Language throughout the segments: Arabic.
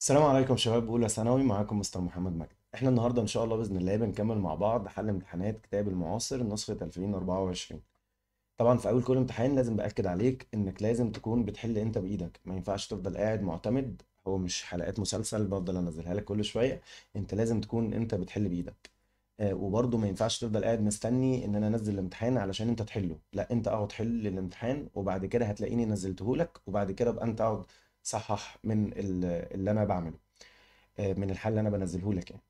السلام عليكم شباب اولى ثانوي معاكم مستر محمد مجد احنا النهارده ان شاء الله باذن الله بنكمل مع بعض حل امتحانات كتاب المعاصر نسخه 2024 طبعا في اول كل امتحان لازم باكد عليك انك لازم تكون بتحل انت بايدك ما ينفعش تفضل قاعد معتمد هو مش حلقات مسلسل بفضل انزلها لك كل شويه انت لازم تكون انت بتحل بايدك آه وبرضه ما ينفعش تفضل قاعد مستني ان انا انزل الامتحان علشان انت تحله لا انت اقعد حل الامتحان وبعد كده هتلاقيني نزلته لك وبعد كده ابقى انت اقعد صحح من اللي انا بعمله آه، من الحل اللي انا بنزله لك يعني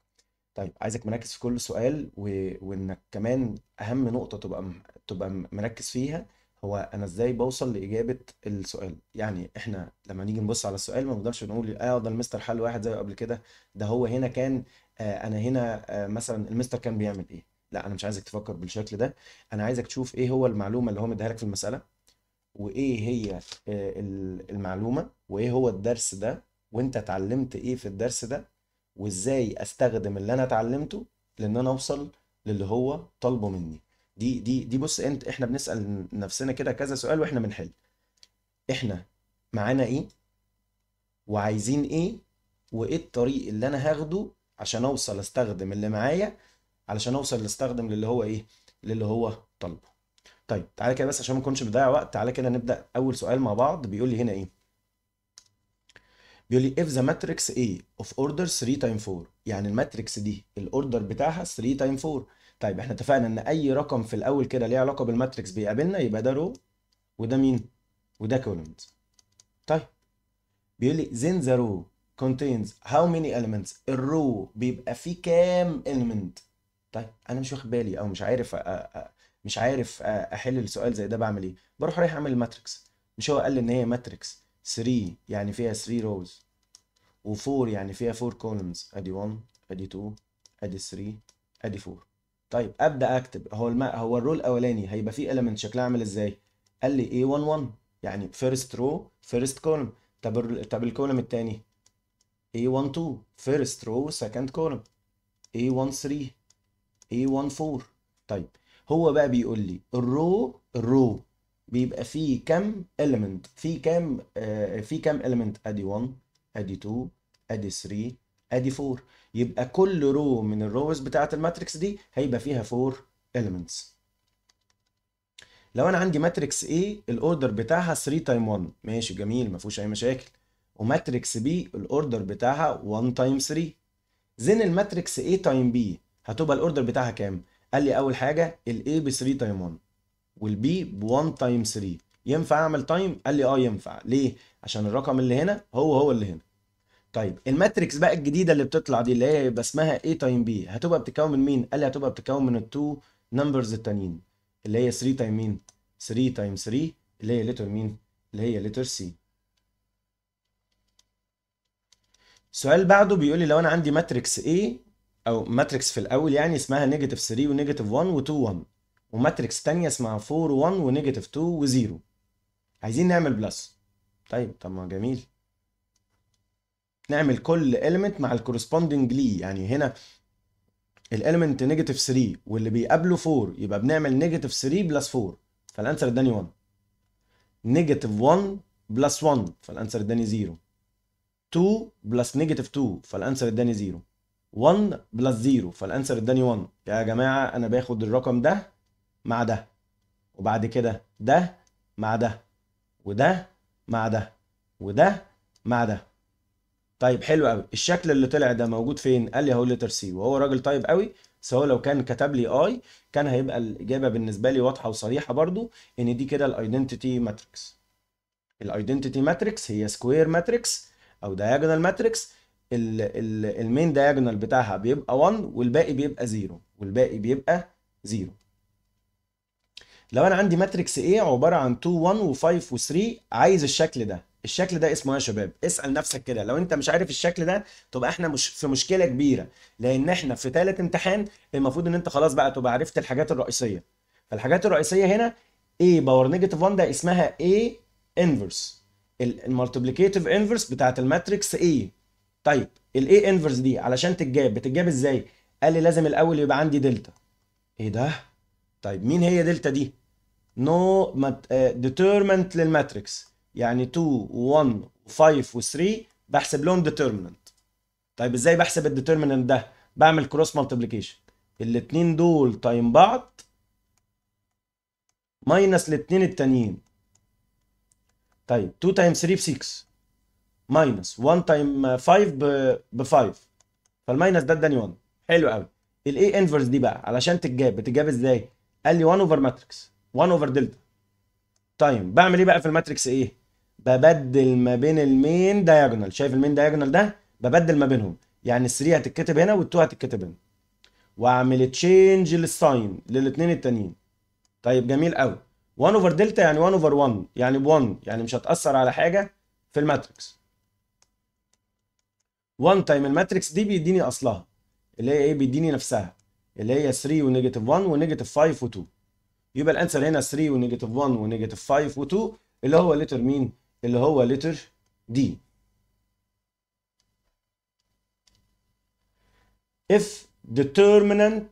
طيب عايزك مركز في كل سؤال و... وانك كمان اهم نقطه تبقى م... تبقى مركز فيها هو انا ازاي بوصل لاجابه السؤال يعني احنا لما نيجي نبص على السؤال ما نقدرش نقول اه ده المستر حل واحد زي قبل كده ده هو هنا كان آه انا هنا آه مثلا المستر كان بيعمل ايه لا انا مش عايزك تفكر بالشكل ده انا عايزك تشوف ايه هو المعلومه اللي هو مديها لك في المساله وايه هي آه، المعلومه وايه هو الدرس ده وانت اتعلمت ايه في الدرس ده وازاي استخدم اللي انا اتعلمته لان انا اوصل للي هو طالبه مني دي دي دي بص انت احنا بنسال نفسنا كده كذا سؤال واحنا بنحل احنا معانا ايه وعايزين ايه وايه الطريق اللي انا هاخده عشان اوصل استخدم اللي معايا علشان اوصل استخدم للي هو ايه للي هو طالبه طيب تعالى كده بس عشان ما نكونش بنضيع وقت تعالى كده نبدا اول سؤال مع بعض بيقول لي هنا ايه بيقول لي if the matrix A of order 3 times 4 يعني الماتريكس دي الاوردر بتاعها 3 times 4 طيب احنا اتفقنا ان اي رقم في الاول كده ليه علاقه بالماتريكس بيقابلنا يبقى ده رو وده مين وده كولومز طيب بيقول لي then the row contains how many elements الرو بيبقى فيه كام element طيب انا مش واخد بالي او مش عارف أ... أ... مش عارف احل السؤال زي ده بعمل ايه بروح رايح اعمل الماتريكس مش هو قال لي ان هي ماتريكس 3 يعني فيها 3 روز و4 يعني فيها 4 كولمز ادي 1 ادي 2 ادي 3 ادي 4 طيب ابدا اكتب هو الم... هو الرول الاولاني هيبقى فيه اليمنت شكلها عامل ازاي قال لي a11 يعني فيرست رو فيرست كولم طب ال... طب الكولم الثاني a12 فيرست رو سكند كولم a13 a14 طيب هو بقى بيقول لي الرو الرو بيبقى فيه كام element فيه كام آه فيه كام element ادي 1 ادي 2 ادي 3 ادي 4 يبقى كل رو من الروز بتاعه الماتريكس دي هيبقى فيها 4 elements لو انا عندي ماتريكس A الاوردر بتاعها 3 تايم 1 ماشي جميل ما فيهوش اي مشاكل وماتريكس B الاوردر بتاعها 1 تايم 3 زين الماتريكس A تايم B هتبقى الاوردر بتاعها كام قال لي اول حاجه الاي ب 3 تايم 1 والبي ب 1 تايم 3 ينفع اعمل تايم قال لي اه ينفع ليه عشان الرقم اللي هنا هو هو اللي هنا طيب الماتريكس بقى الجديده اللي بتطلع دي اللي هي يبقى اسمها A تايم B هتبقى بتتكون من مين؟ قال لي هتبقى بتتكون من التو نمبرز التانيين اللي هي 3 تايم مين؟ 3 تايم 3 اللي هي لتر مين؟ اللي هي لتر سي. السؤال بعده بيقول لي لو انا عندي ماتريكس A او ماتريكس في الاول يعني اسمها نيجاتيف 3 ونيجاتيف 1 و 2 1 وماتريكس تانية اسمها 4 1 ونيجاتيف 2 و 0 عايزين نعمل بلس طيب طب ما جميل نعمل كل element مع الكورسبوندنج ليه يعني هنا الاليمنت نيجاتيف 3 واللي بيقابله 4 يبقى بنعمل نيجاتيف 3 بلس 4 فالانسر اداني 1 نيجاتيف 1 بلس 1 فالانسر اداني 0 2 بلس نيجاتيف 2 فالانسر اداني 0 1 بلس 0 فالانسر اداني 1 يا جماعه انا باخد الرقم ده مع ده وبعد كده ده مع ده وده مع ده وده مع ده طيب حلو قوي الشكل اللي طلع ده موجود فين قال لي اهو لتر سي وهو راجل طيب قوي سواء لو كان كتب لي اي كان هيبقى الاجابه بالنسبه لي واضحه وصريحه برضو ان دي كده الايدنتيتي ماتريكس الايدنتيتي ماتريكس هي سكوير ماتريكس او دايجونال ماتريكس المين دايجونال بتاعها بيبقى 1 والباقي بيبقى 0 والباقي بيبقى 0 لو انا عندي ماتريكس A عباره عن 2 1 و5 و3 عايز الشكل ده الشكل ده اسمه يا شباب اسال نفسك كده لو انت مش عارف الشكل ده تبقى احنا مش في مشكله كبيره لان احنا في ثالث امتحان المفروض ان انت خلاص بقى تبقى عرفت الحاجات الرئيسيه فالحاجات الرئيسيه هنا A باور نيجاتيف 1 ده اسمها A انفرس المالتيبليكيتيف انفرس بتاعت الماتريكس A طيب الاي انفرس دي علشان تتجاب بتتجاب ازاي قال لي لازم الاول يبقى عندي دلتا ايه ده طيب مين هي دلتا دي نو ديترمنت آه، للماتريكس يعني 2 و1 و5 و3 بحسب لهم ديترمنت طيب ازاي بحسب الديترمنت ده بعمل كروس مالتيبليكيشن الاثنين دول تايم بعض ماينس الاثنين التانيين طيب 2 تايم 3 ب 6 ماينس 1 تايم 5 ب 5 فالماينس ده اداني 1 حلو قوي الاي انفرس دي بقى علشان تتجاب بتتجاب ازاي قال لي 1 اوفر ماتريكس 1 اوفر دلتا طيب بعمل ايه بقى في الماتريكس ايه ببدل ما بين المين دايجونال شايف المين دايجونال ده ببدل ما بينهم يعني ال3 هتتكتب هنا وال2 هتتكتب هنا واعمل تشينج للساين للاثنين التانيين طيب جميل قوي 1 اوفر دلتا يعني 1 اوفر 1 يعني ب1 يعني مش هتاثر على حاجه في الماتريكس 1 تايم الماتريكس دي بيديني اصلها اللي هي ايه بيديني نفسها اللي هي 3 ونيجاتيف 1 ونيجاتيف 5 و2 يبقى الانسر هنا 3 ونيجاتيف 1 ونيجاتيف 5 و2 اللي هو لتر مين اللي هو لتر دي if determinant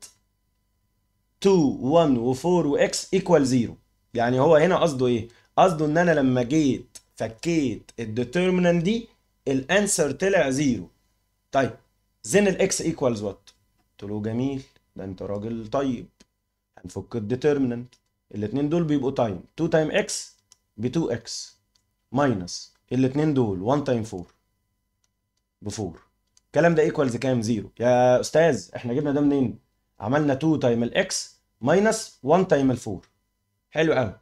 2 1 و4 وx equal 0 يعني هو هنا قصده ايه قصده ان انا لما جيت فكيت الديتيرمينانت دي الانسر طلع 0 طيب زين الاكس ايكوالز وات قلت له جميل ده انت راجل طيب هنفك الديترمننت الاثنين دول بيبقوا تايم 2 تايم اكس ب 2 اكس ماينس الاثنين دول 1 تايم 4 ب 4 الكلام ده ايكوالز كام زيرو يا استاذ احنا جبنا ده منين عملنا 2 تايم الاكس ماينس 1 تايم 4 حلو قوي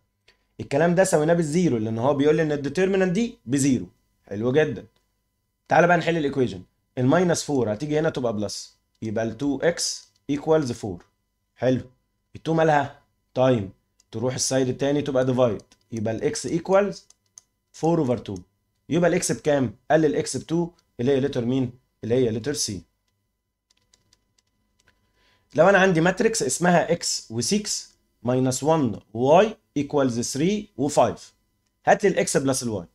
الكلام ده سويناه بالزيرو لان هو بيقول لي ان الديترمننت دي بزيرو حلو جدا تعال بقى نحل الايكويجن الماينس 4 هتيجي هنا تبقى بلس يبقى ال 2 x ايكوالز 4 حلو ال 2 مالها تايم تروح السايد التاني تبقى ديفايد يبقى الاكس ايكوالز 4 اوفر 2 يبقى الاكس بكام؟ قال الاكس ب 2 اللي هي لتر مين؟ اللي هي لتر سي لو انا عندي ماتريكس اسمها x و6 ماينس 1 y ايكوالز 3 و5 هات لي الاكس بلس الواي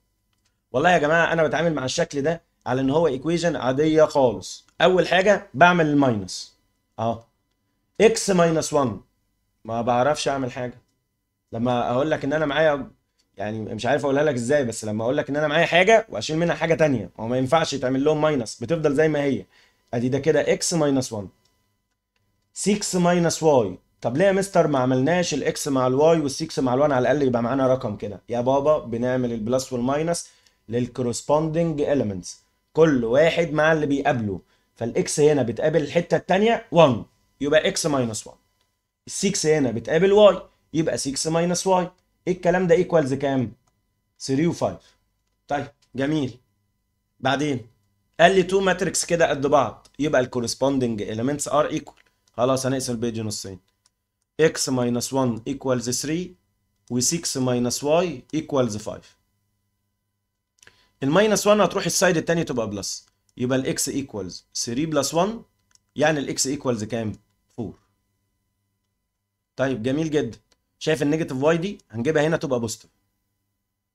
والله يا جماعه انا بتعامل مع الشكل ده على ان هو ايكويجن عاديه خالص اول حاجه بعمل الماينس اه اكس ماينس 1 ما بعرفش اعمل حاجه لما اقول لك ان انا معايا يعني مش عارف اقولها لك ازاي بس لما اقول لك ان انا معايا حاجه واشيل منها حاجه تانية هو ما ينفعش يتعمل لهم ماينس بتفضل زي ما هي ادي ده كده اكس ماينس 1 6 ماينس واي طب ليه يا مستر ما عملناش الاكس مع الواي وال6 مع ال1 على الاقل يبقى معانا رقم كده يا بابا بنعمل البلس والماينس للكورسبوندنج اليمنتس كل واحد مع اللي بيقابله فالاكس هنا بتقابل الحته الثانيه 1 يبقى اكس ماينس 1 ال6 هنا بتقابل واي يبقى 6 ماينس واي ايه الكلام ده ايكوالز كام 3 و5 طيب جميل بعدين قال لي تو ماتريكس كده قد بعض يبقى الكورسبوندنج اليمنتس ار ايكوال خلاص هنقسم البيج نصين اكس ماينس 1 ايكوالز 3 و6 ماينس واي ايكوالز 5 الماينس 1 هتروح السايد التاني تبقى بلس يبقى الاكس ايكوالز 3 بلس 1 يعني الاكس ايكوالز كام 4 طيب جميل جدا شايف النيجاتيف واي دي هنجيبها هنا تبقى بوزيتيف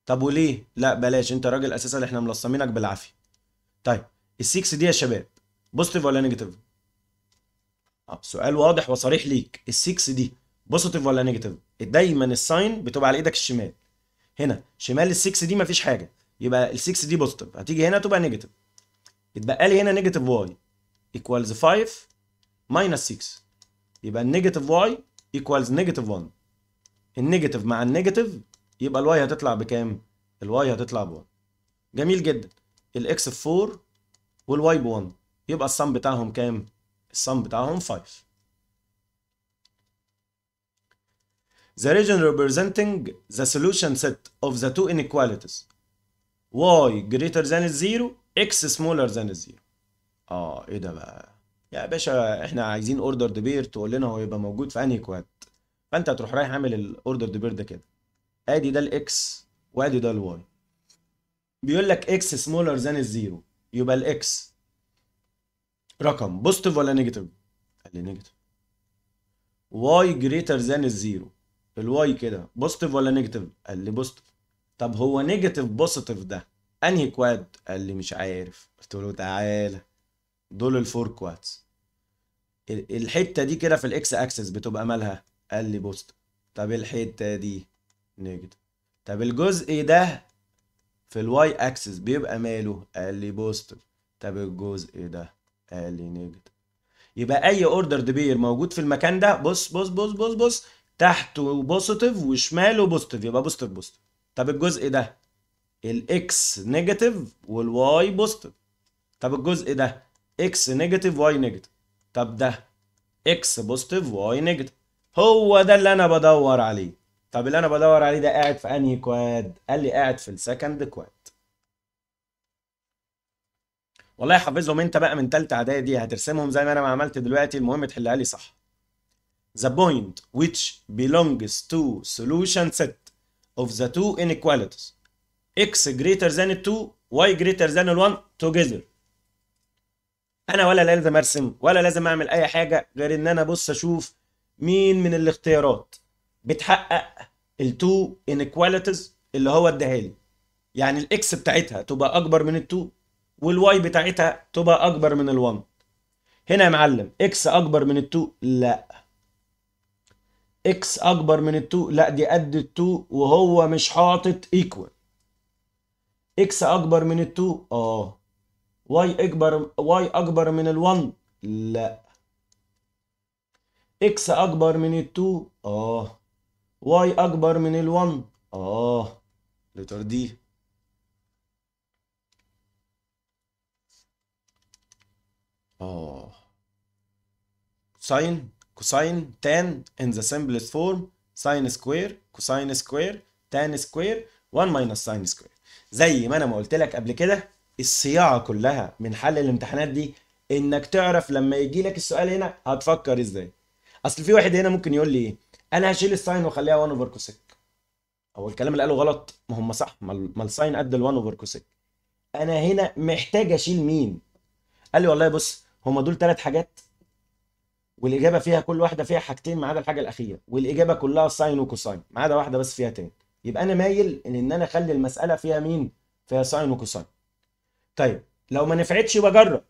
طب وليه لا بلاش انت راجل اساسا احنا ملصمينك بالعافيه طيب ال6 دي يا شباب بوزيتيف ولا نيجاتيف آه، سؤال واضح وصريح ليك ال6 دي بوزيتيف ولا نيجاتيف دايما الساين بتبقى على ايدك الشمال هنا شمال ال6 دي مفيش حاجه يبقى ال 6 دي بوزيتيف هتيجي هنا تبقى نيجاتيف يتبقى لي هنا نيجاتيف واي ايكوالز 5 ماينس 6 يبقى النيجاتيف واي ايكوالز نيجاتيف 1 النيجاتيف مع النيجاتيف يبقى الواي هتطلع بكام؟ الواي هتطلع ب 1 جميل جدا الاكس ب 4 والواي ب 1 يبقى الصم بتاعهم كام؟ الصم بتاعهم 5 The region representing the solution set of the two inequalities واي جريتر ذان الزيرو اكس سمولر ذان الزيرو اه ايه ده بقى يا باشا احنا عايزين اوردر دبير تقول لنا هو يبقى موجود في انهي كواد فانت هتروح رايح عامل الاوردر دبير ده كده ادي ده الاكس وادي ده الواي بيقول لك اكس سمولر ذان الزيرو يبقى الاكس رقم بوزيتيف ولا نيجاتيف قال لي نيجاتيف واي جريتر ذان الزيرو الواي كده بوزيتيف ولا نيجاتيف قال لي بوزيتيف طب هو نيجاتيف بوزيتيف ده انهي كواد قال لي مش عارف قلت له تعالى دول الفور كوادز الحته دي كده في الاكس اكسس بتبقى مالها قال لي بوست طب الحته دي نيجاتيف طب الجزء ده في الواي اكسس بيبقى ماله قال لي بوست طب الجزء ده قال لي نيجاتيف يبقى اي اوردر دبير موجود في المكان ده بص بص بص بص بص تحته بوزيتيف وشماله بوزيتيف يبقى بوزيتيف بوزيتيف طب الجزء ده الاكس نيجاتيف والواي بوزيتيف طب الجزء ده اكس نيجاتيف واي نيجاتيف طب ده اكس بوزيتيف واي نيجاتيف هو ده اللي انا بدور عليه طب اللي انا بدور عليه ده قاعد في انهي كواد قال لي قاعد في السكند كواد والله حافظهم انت بقى من ثالثه اعدادي هترسمهم زي ما انا ما عملت دلوقتي المهم تحلها لي صح the point which belongs to solution set of the two inequalities x greater than 2 y greater than 1 together انا ولا لازم ارسم ولا لازم اعمل اي حاجه غير ان انا ابص اشوف مين من الاختيارات بتحقق التو inequalities اللي هو اداها لي يعني الاكس بتاعتها تبقى اكبر من التو والواي بتاعتها تبقى اكبر من ال1 هنا يا معلم اكس اكبر من التو لا اكس اكبر من ال2 لا دي قد ال2 وهو مش حاطط ايكوال اكس اكبر من ال2 اه واي اكبر واي اكبر من ال1 لا اكس اكبر من ال2 اه واي اكبر من ال1 اه لتر دي اه ساين كوساين تان in the simplest form ساين سكوير كوساين سكوير تان سكوير 1 ماينس ساين سكوير زي ما انا ما قلت لك قبل كده الصياعه كلها من حل الامتحانات دي انك تعرف لما يجي لك السؤال هنا هتفكر ازاي اصل في واحد هنا ممكن يقول لي ايه انا هشيل الساين واخليها 1 اوفر كوسيك هو الكلام اللي قاله غلط ما هم صح ما الساين قد ال 1 اوفر كوسيك انا هنا محتاج اشيل مين قال لي والله بص هما دول ثلاث حاجات والاجابه فيها كل واحده فيها حاجتين ما عدا الحاجه الاخيره والاجابه كلها ساين وكوساين ما عدا واحده بس فيها تان يبقى انا مايل ان, إن انا اخلي المساله فيها مين فيها ساين وكوساين طيب لو ما نفعتش بجرب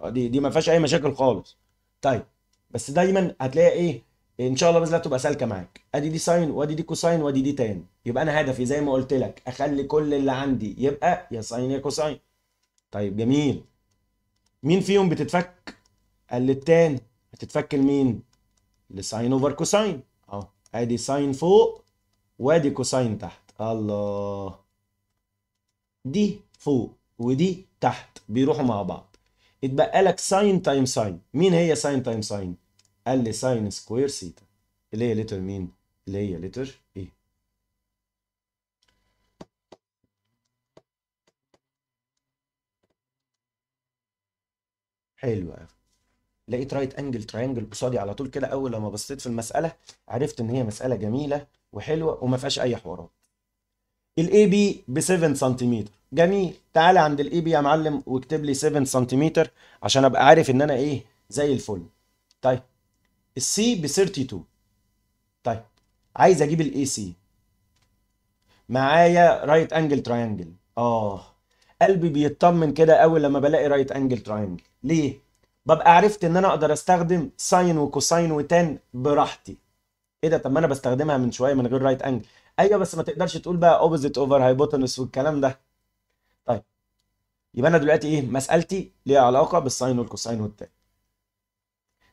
آه، دي دي ما فيهاش اي مشاكل خالص طيب بس دايما هتلاقي ايه ان شاء الله باذن الله تبقى سالكه معاك ادي دي ساين وادي دي كوساين وادي دي تان يبقى انا هدفي زي ما قلت لك اخلي كل اللي عندي يبقى يا ساين يا كوساين طيب جميل مين فيهم بتتفك قال التاني هتتفك لمين؟ لساين اوفر كوساين اهو ادي ساين فوق وادي كوساين تحت الله دي فوق ودي تحت بيروحوا مع بعض اتبقى لك ساين تايم ساين مين هي ساين تايم ساين قال لي ساين سكوير سيتا اللي هي لتر مين اللي هي لتر ايه حلو قوي لقيت رايت انجل ترينجل قصادي على طول كده اول لما بصيت في المساله عرفت ان هي مساله جميله وحلوه وما فيهاش اي حوارات الاي بي ب 7 سنتيمتر جميل تعالى عند الاي بي يا معلم واكتب لي 7 سنتيمتر عشان ابقى عارف ان انا ايه زي الفل طيب السي ب 32 طيب عايز اجيب الاي سي معايا رايت انجل ترينجل اه قلبي بيطمن كده اول لما بلاقي رايت انجل ترينجل ليه ببقى عرفت ان انا اقدر استخدم ساين وكوساين وتان براحتي ايه ده طب ما انا بستخدمها من شويه من غير رايت انجل ايوه بس ما تقدرش تقول بقى اوبوزيت اوفر هايبوتنس والكلام ده طيب يبقى انا دلوقتي ايه مسالتي ليها علاقه بالساين والكوساين والتان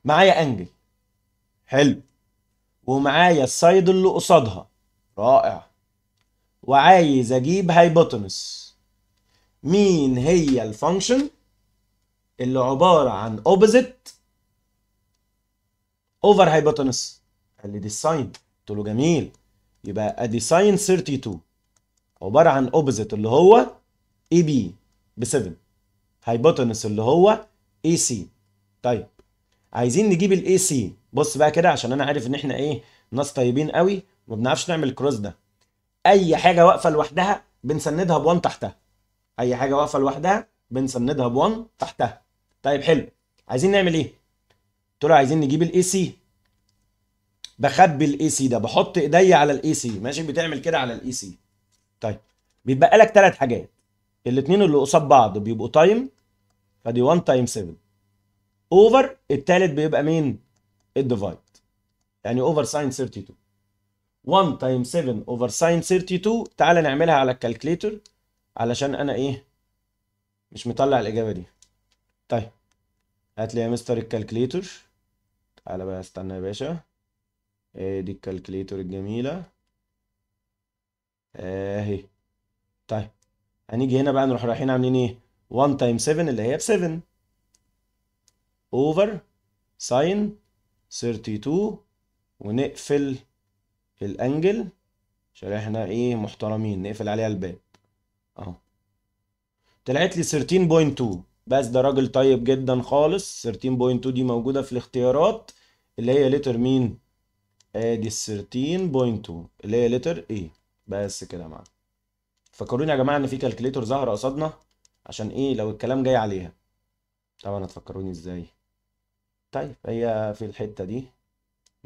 معايا انجل حلو ومعايا السايد اللي قصادها رائع وعايز اجيب هايبوتنس مين هي الفانكشن اللي عباره عن اوبوزيت اوفر هايبوتنس قال لي دي الساين قلت له جميل يبقى ادي ساين 32 عباره عن اوبوزيت اللي هو اي بي ب 7 هايبوتنس اللي هو اي e سي طيب عايزين نجيب الاي سي e بص بقى كده عشان انا عارف ان احنا ايه ناس طيبين قوي ما بنعرفش نعمل كروس ده اي حاجه واقفه لوحدها بنسندها ب1 تحتها اي حاجه واقفه لوحدها بنسندها ب1 تحتها طيب حلو عايزين نعمل ايه قلت له عايزين نجيب الاي سي بخبي الاي سي ده بحط ايديا على الاي سي ماشي بتعمل كده على الاي سي طيب بيتبقى لك ثلاث حاجات الاثنين اللي قصاد بعض بيبقوا تايم فدي 1 تايم 7 اوفر الثالث بيبقى مين الديفايد يعني اوفر ساين 32 1 تايم 7 اوفر ساين 32 تعالى نعملها على الكالكليتر علشان انا ايه مش مطلع الاجابه دي طيب هات لي يا مستر الكالكليتور تعالى بقى استنى يا باشا ادي ايه الكالكليتور الجميلة اهي طيب هنيجي هنا بقى نروح رايحين عاملين ايه 1 تايم 7 اللي هي ب 7 اوفر ساين 32 ونقفل الانجل عشان احنا ايه محترمين نقفل عليها الباب اهو طلعت لي 13.2 بس ده راجل طيب جدا خالص 13.2 دي موجودة في الاختيارات اللي هي لتر مين ادي ال 13.2 اللي هي لتر ايه بس كده يا معلم فكروني يا جماعة ان في كالكليتور ظهر قصادنا عشان ايه لو الكلام جاي عليها طبعا هتفكروني ازاي طيب هي في الحتة دي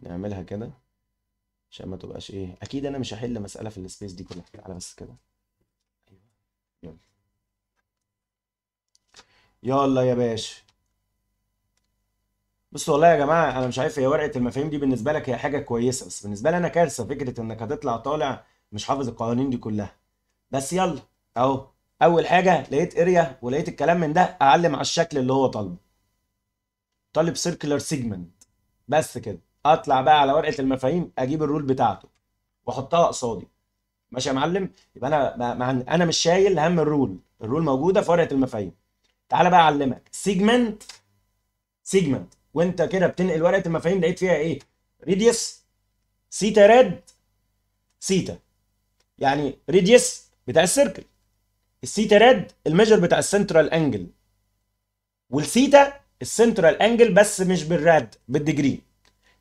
نعملها كده عشان ما تبقاش ايه اكيد انا مش هحل مسألة في السبيس دي كلها تعالى بس كده ايوه يلا يلا يا باشا بص والله يا جماعه انا مش عارف هي ورقه المفاهيم دي بالنسبه لك هي حاجه كويسه بس بالنسبه لي انا كارثه فكره انك هتطلع طالع مش حافظ القوانين دي كلها بس يلا اهو اول حاجه لقيت اريا ولقيت الكلام من ده اعلم على الشكل اللي هو طالبه طالب سيركلر سيجمنت بس كده اطلع بقى على ورقه المفاهيم اجيب الرول بتاعته واحطها قصادي ماشي يا معلم يبقى انا انا مش شايل هم الرول الرول موجوده في ورقه المفاهيم تعالى بقى اعلمك سيجمنت سيجمنت وانت كده بتنقل ورقه المفاهيم لقيت فيها ايه ريديوس سيتا ريد سيتا يعني ريديوس بتاع السيركل السيتا ريد الميجر بتاع السنترال انجل والسيتا السنترال انجل بس مش بالراد بالدجري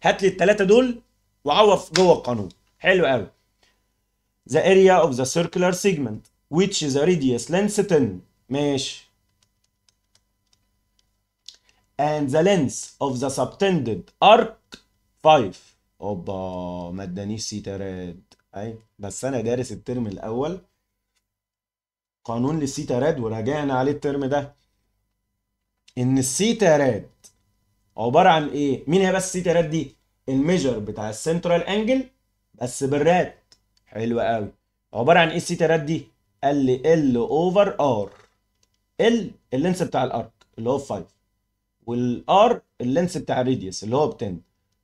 هات لي الثلاثه دول وعوف جوه القانون حلو قوي the area of the circular segment which is the radius length 10 ماشي and the length of the subtended arc 5 اوبا ما ادانيش سيتاراد اي بس انا دارس الترم الاول قانون للسيتاراد وراجعنا عليه الترم ده ان السيتاراد عباره عن ايه مين هي بس السيتاراد دي الميجر بتاع السنترال انجل بس بالراد حلو قوي عباره عن ايه السيتاراد دي قال لي ال اوفر ار ال اللينس بتاع الارك اللي هو 5 والار اللينس بتاع الريديوس اللي هو ب 10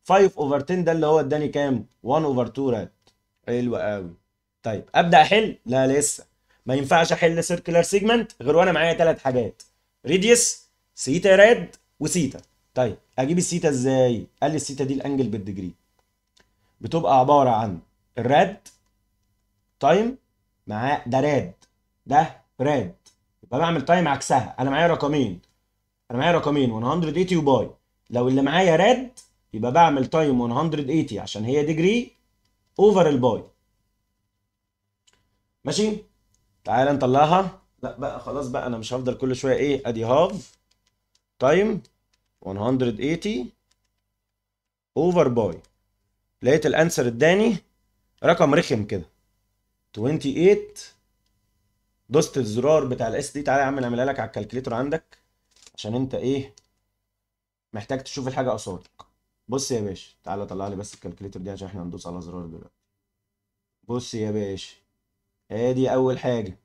5 اوفر 10 ده اللي هو اداني كام 1 اوفر 2 راد حلو قوي طيب ابدا احل لا لسه ما ينفعش احل سيركلر سيجمنت غير وانا معايا ثلاث حاجات ريديوس سيتا راد وسيتا طيب اجيب السيتا ازاي قال لي السيتا دي الانجل بالديجري بتبقى عباره عن الراد تايم معاه ده راد ده راد يبقى بعمل تايم عكسها انا معايا رقمين انا معايا رقمين 180 وباي لو اللي معايا راد يبقى بعمل تايم 180 عشان هي ديجري اوفر الباي ماشي تعالى نطلعها لا بقى خلاص بقى انا مش هفضل كل شويه ايه ادي هاف تايم 180 اوفر باي لقيت الانسر اداني رقم رخم كده 28 دوست الزرار بتاع الاس دي تعالى يا عم نعملها لك على الكالكليتر عندك عشان انت ايه محتاج تشوف الحاجه قصادك بص يا باشا تعالى طلع لي بس الكالكليتر دي عشان احنا هندوس على زرار دلوقتي بص يا باشا ادي ايه اول حاجه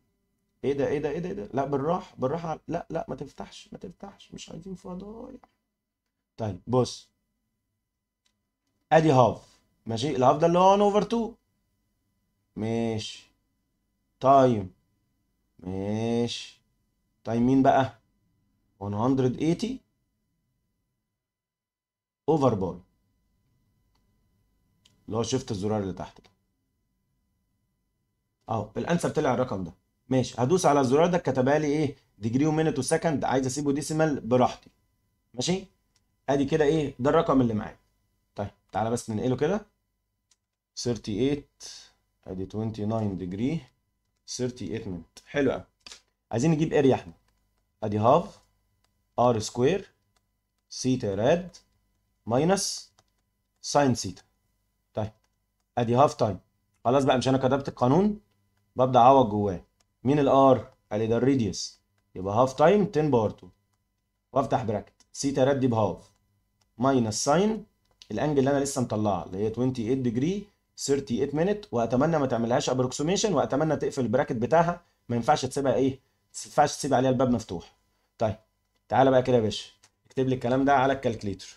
ايه ده ايه ده ايه ده, إيه ده؟ لا بالراحه بالراحه لا لا ما تفتحش ما تفتحش مش عايزين فضايح طيب بص ادي هاف ماشي الهاف ده اللي هو 1 اوفر 2 ماشي تايم طيب. ماشي تايم طيب، مين بقى 180 اوفر باي اللي هو شيفت الزرار اللي تحت ده اهو الانسب طلع الرقم ده ماشي هدوس على الزرار ده كتبها لي ايه ديجري ومينت وسكند عايز اسيبه ديسيمال براحتي ماشي ادي كده ايه ده الرقم اللي معايا طيب تعالى بس ننقله كده 38 ادي 29 ديجري 38 مينت حلو قوي عايزين نجيب اريا احنا ادي هاف ار سكوير سيتا راد ماينس ساين سيتا طيب ادي هاف تايم خلاص بقى مش انا كتبت القانون ببدا اعوض جواه مين الار قال لي ده الريديوس يبقى هاف تايم 10 باور 2 وافتح براكت سيتا راد دي بهاف ماينس ساين الانجل اللي انا لسه مطلعها اللي هي 28 ديجري 38 مينت واتمنى ما تعملهاش ابروكسيميشن واتمنى تقفل البراكت بتاعها ما ينفعش تسيبها ايه ما ينفعش تسيب عليها الباب مفتوح طيب تعالى بقى كده يا باشا اكتب لي الكلام ده على الكالكليتر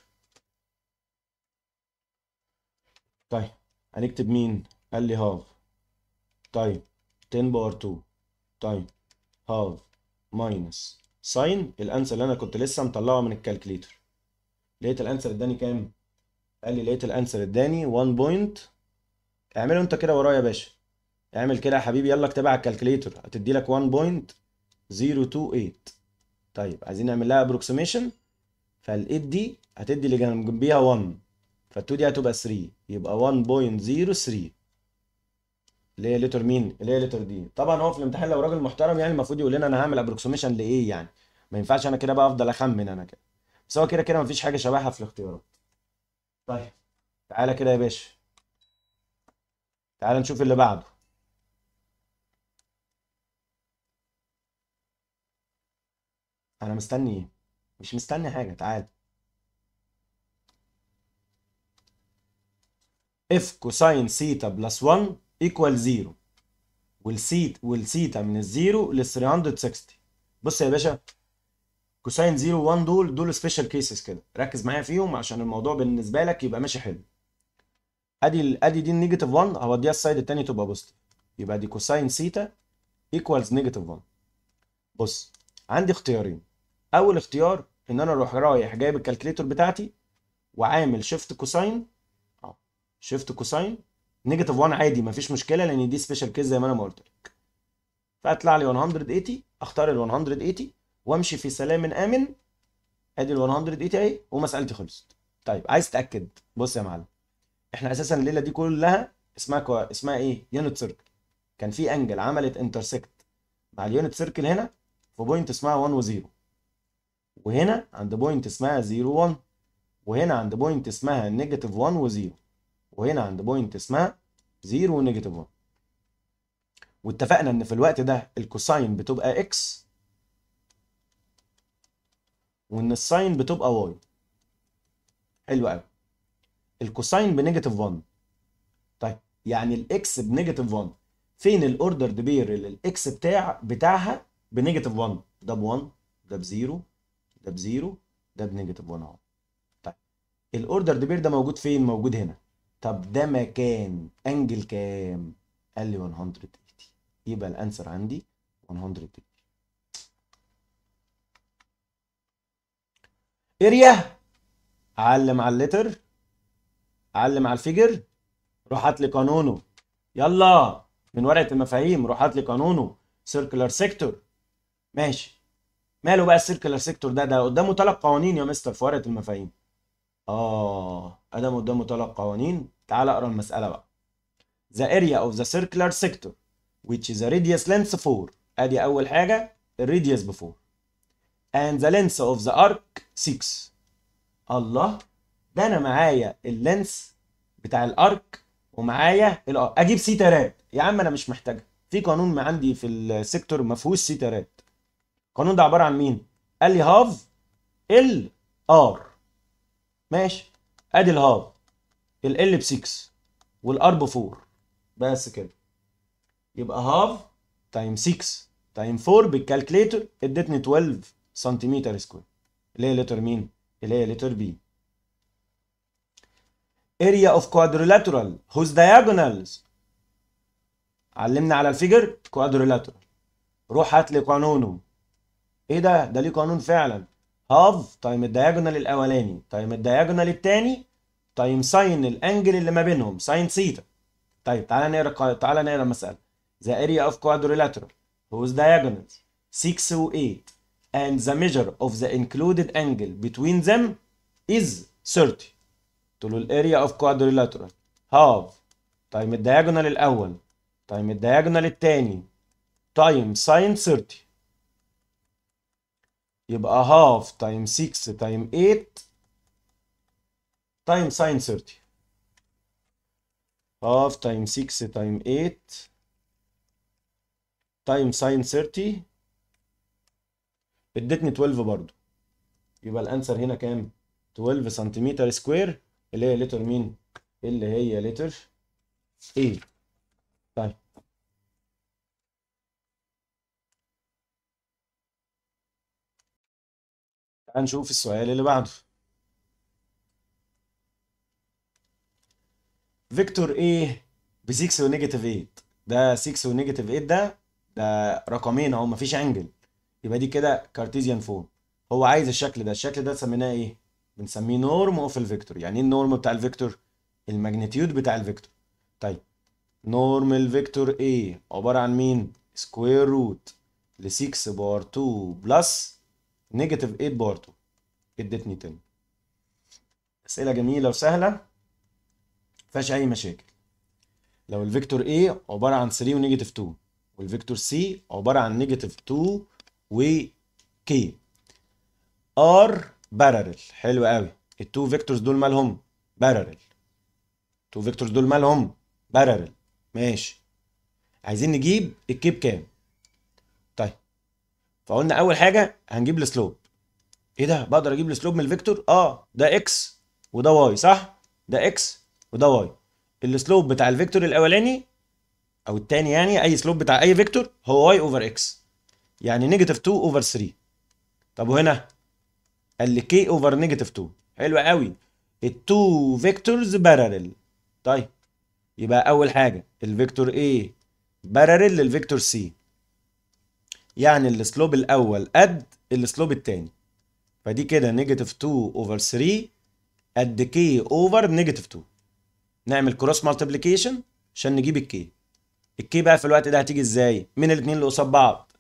طيب هنكتب مين قال لي هاف طيب 10 باور 2 طيب هاف ماينس ساين الانسر اللي انا كنت لسه مطلعه من الكالكليتر لقيت الانسر اداني كام قال لي لقيت الانسر اداني 1 بوينت اعمله انت كده ورايا يا باشا اعمل كده يا حبيبي يلا اكتبها على الكالكليتر هتدي لك 1.028 طيب عايزين نعمل لها ابروكسيميشن فال8 دي هتدي اللي جنبيها 1 فال2 دي هتبقى 3 يبقى 1.03 اللي هي لتر مين؟ اللي هي لتر دي طبعا هو في الامتحان لو راجل محترم يعني المفروض يقول لنا انا هعمل ابروكسيميشن لايه يعني ما ينفعش انا كده بقى افضل اخمن انا كده بس هو كده كده مفيش حاجه شبهها في الاختيارات طيب تعالى كده يا باشا تعالى نشوف اللي بعده انا مستني ايه مش مستني حاجه تعال اف كوساين ثيتا بلس 1 ايكوال 0 والسيت والسيتا من الزيرو لل 360 بص يا باشا كوساين 0 و1 دول دول سبيشال كيسز كده ركز معايا فيهم عشان الموضوع بالنسبه لك يبقى ماشي حلو ادي ادي دي النيجاتيف 1 هوديها السايد الثاني تبقى بوزيتيف يبقى دي كوساين ثيتا ايكوالز نيجاتيف 1 بص عندي اختيارين اول اختيار ان انا اروح رايح جايب الكالكليتور بتاعتي وعامل شيفت كوساين اه شيفت كوساين نيجاتيف 1 عادي مفيش مشكله لان دي سبيشال كيس زي ما انا ما قلت لك فاطلع لي 180 اختار ال 180 وامشي في سلام امن ادي ال 180 اهي ومسالتي خلصت طيب عايز تاكد بص يا معلم احنا اساسا الليله دي كلها اسمها كو... اسمها ايه يونت سيركل كان في انجل عملت انترسكت مع اليونت سيركل هنا في بوينت اسمها 1 و0 وهنا عند بوينت اسمها 0 1 وهنا عند بوينت اسمها نيجاتيف 1 و0 وهنا عند بوينت اسمها 0 ونيجاتيف 1 واتفقنا ان في الوقت ده الكوساين بتبقى اكس وان الساين بتبقى واي حلو قوي الكوساين بنيجاتيف 1 طيب يعني الاكس بنيجاتيف 1 فين الاوردر بير اللي الاكس بتاع بتاعها بنيجاتيف 1 ده ب 1 ده ب 0 ده بزيرو ده بنيجاتيف 1 اهو طيب الاوردر دي بير ده موجود فين موجود هنا طب ده مكان انجل كام قال لي 180 يبقى الانسر عندي 180 اريا علم على اللتر علم على الفيجر روح هات لي قانونه يلا من ورقه المفاهيم روح هات لي قانونه سيركلر سيكتور ماشي ماله بقى السيركلر سيكتور ده ده قدامه ثلاث قوانين يا مستر في ورقه المفاهيم اه ادم قدامه ثلاث قوانين تعال اقرا المساله بقى the area of the circular sector which is the radius length 4 ادي اول حاجه الريديوس ب 4 and the length of the arc 6 الله ده انا معايا اللينس بتاع الارك ومعايا الارك اجيب سيتارات يا عم انا مش محتاجها في قانون ما عندي في السيكتور ما فيهوش سيتارات القانون ده عباره عن مين؟ قال لي هاف ال ار ماشي ادي الهاف ال ال ب 6 والار ب 4 بس كده يبقى هاف تايم 6 تايم 4 بالكالكليتر ادتني 12 سنتيمتر سكوير اللي هي لتر مين؟ اللي هي لتر بي area of quadrilateral whose diagonals علمنا على الفيجر quadrilateral روح هات لي قانونه ايه ده ده ليه قانون فعلا هاف تايم طيب الدياجونال الاولاني تايم طيب الدياجونال الثاني تايم طيب ساين الانجل اللي ما بينهم ساين ثيتا طيب تعالى نقرا تعالى نقرا المساله the area of quadrilateral whose diagonals 6 و 8 and the measure of the included angle between them is 30 قلت له الاريا اوف quadrilateral هاف تايم الدياجونال الاول تايم الدياجونال الثاني تايم ساين 30 يبقى هاف تايم 6 تايم 8 تايم ساين 30 هاف تايم 6 تايم 8 تايم ساين 30 ادتني 12 برضو يبقى الانسر هنا كام 12 سنتيمتر سكوير اللي هي لتر مين اللي هي لتر ايه هنشوف السؤال اللي بعده فيكتور ايه ب 6 ونيجاتيف 8 ده 6 ونيجاتيف 8 ده ده رقمين اهو مفيش انجل يبقى دي كده كارتيزيان فورم هو عايز الشكل ده الشكل ده سميناه ايه بنسميه نورم اوف الفيكتور يعني ايه النورم بتاع الفيكتور الماجنتيود بتاع الفيكتور طيب نورم الفيكتور ايه عبارة عن مين سكوير روت ل 6 بار 2 بلس نيجاتيف 8 برضو ادتني 10 اسئله جميله وسهله مفيهاش اي مشاكل لو الفيكتور A عباره عن 3 ونيجاتيف 2 والفيكتور C عباره عن نيجاتيف 2 و K R بارلل حلو قوي التو فيكتورز دول مالهم بارلل التو فيكتورز دول مالهم بارلل ماشي عايزين نجيب الكيب كام فقلنا اول حاجه هنجيب السلوب ايه ده بقدر اجيب السلوب من الفيكتور اه ده اكس وده واي صح ده اكس وده واي السلوب بتاع الفيكتور الاولاني او الثاني يعني اي سلوب بتاع اي فيكتور هو واي اوفر اكس يعني نيجاتيف 2 اوفر 3 طب وهنا قال لي كي اوفر نيجاتيف 2 حلو قوي التو فيكتورز باراليل طيب يبقى اول حاجه الفيكتور A باراليل للفيكتور C يعني السلوب الاول قد السلوب الثاني فدي كده نيجاتيف 2 اوفر 3 قد كي اوفر نيجاتيف 2 نعمل كروس مالتيبيكيشن عشان نجيب الكي الكي بقى في الوقت ده هتيجي ازاي من الاثنين اللي قصاد بعض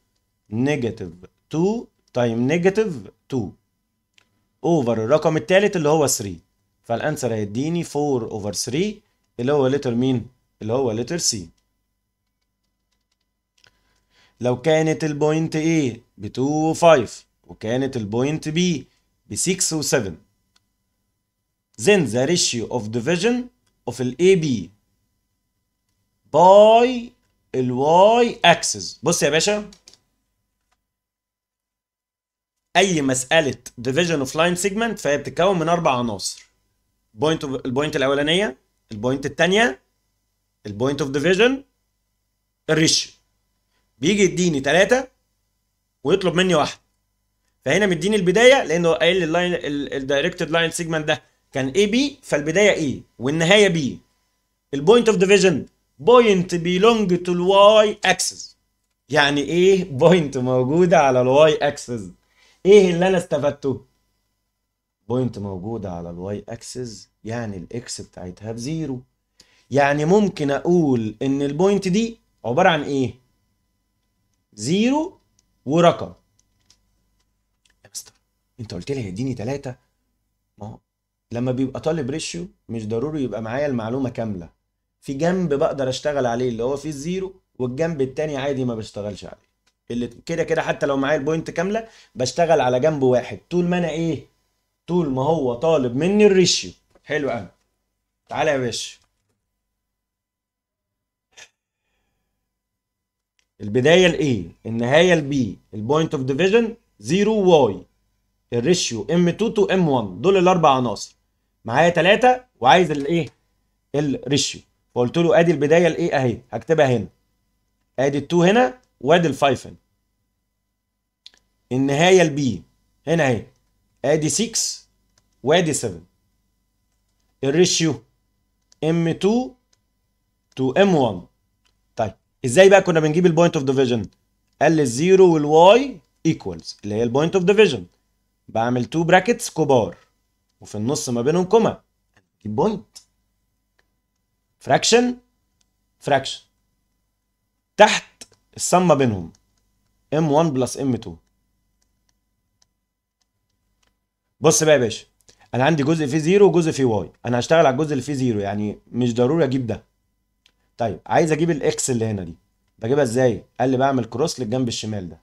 نيجاتيف 2 تايم نيجاتيف 2 اوفر الرقم الثالث اللي هو 3 فالانسر هيديني 4 اوفر 3 اللي هو لتر مين اللي هو لتر سي لو كانت البوينت A ب 2 و 5 وكانت البوينت B ب 6 و 7 then the ratio of division of the AB by الواي اكسس بص يا باشا اي مساله ديفيجن اوف لاين سيجمنت فهي بتتكون من اربع عناصر بوينت البوينت الاولانيه البوينت الثانيه البوينت اوف ديفيجن الريشيو بيجي يديني ثلاثة ويطلب مني واحد فهنا مديني البداية لأنه قايل لي اللاين الدايركتد لاين سيجمنت ده كان اي بي فالبداية اي e، والنهاية بي البوينت اوف ديفيجن بوينت بيلونج تو الواي اكسس يعني ايه بوينت موجودة على الواي اكسس ايه اللي انا استفدته بوينت موجودة على الواي اكسس يعني الاكس بتاعتها بزيرو يعني ممكن اقول ان البوينت دي عبارة عن ايه زيرو ورقم يا مستر انت قلت لي هيديني ثلاثة ما هو لما بيبقى طالب ريشيو مش ضروري يبقى معايا المعلومة كاملة في جنب بقدر اشتغل عليه اللي هو فيه الزيرو والجنب التاني عادي ما بشتغلش عليه اللي كده كده حتى لو معايا البوينت كاملة بشتغل على جنب واحد طول ما انا ايه طول ما هو طالب مني الريشيو حلو قوي تعالى يا باشا البدايه A النهايه B البوينت اوف ديفيجن 0 واي الريشيو m 2 تو m 1 دول الاربع عناصر معايا تلاتة وعايز الـ إيه؟ الريشيو فقلت له ادي البدايه A اهي هكتبها هنا ادي الـ 2 هنا وادي الـ 5 هنا النهايه B هنا اهي ادي 6 وادي 7 الريشيو m 2 تو m 1 ازاي بقى كنا بنجيب البوينت اوف ديفيجن ال الزيرو والواي ايكوالز اللي هي البوينت اوف ديفيجن بعمل تو براكتس كبار وفي النص ما بينهم كوما بجيب بوينت فراكشن فراكشن تحت السم ما بينهم ام 1 بلس ام 2 بص بقى يا باشا انا عندي جزء فيه زيرو وجزء فيه واي انا هشتغل على الجزء اللي فيه زيرو يعني مش ضروري اجيب ده طيب عايز اجيب الاكس اللي هنا دي بجيبها ازاي قال لي بعمل كروس للجنب الشمال ده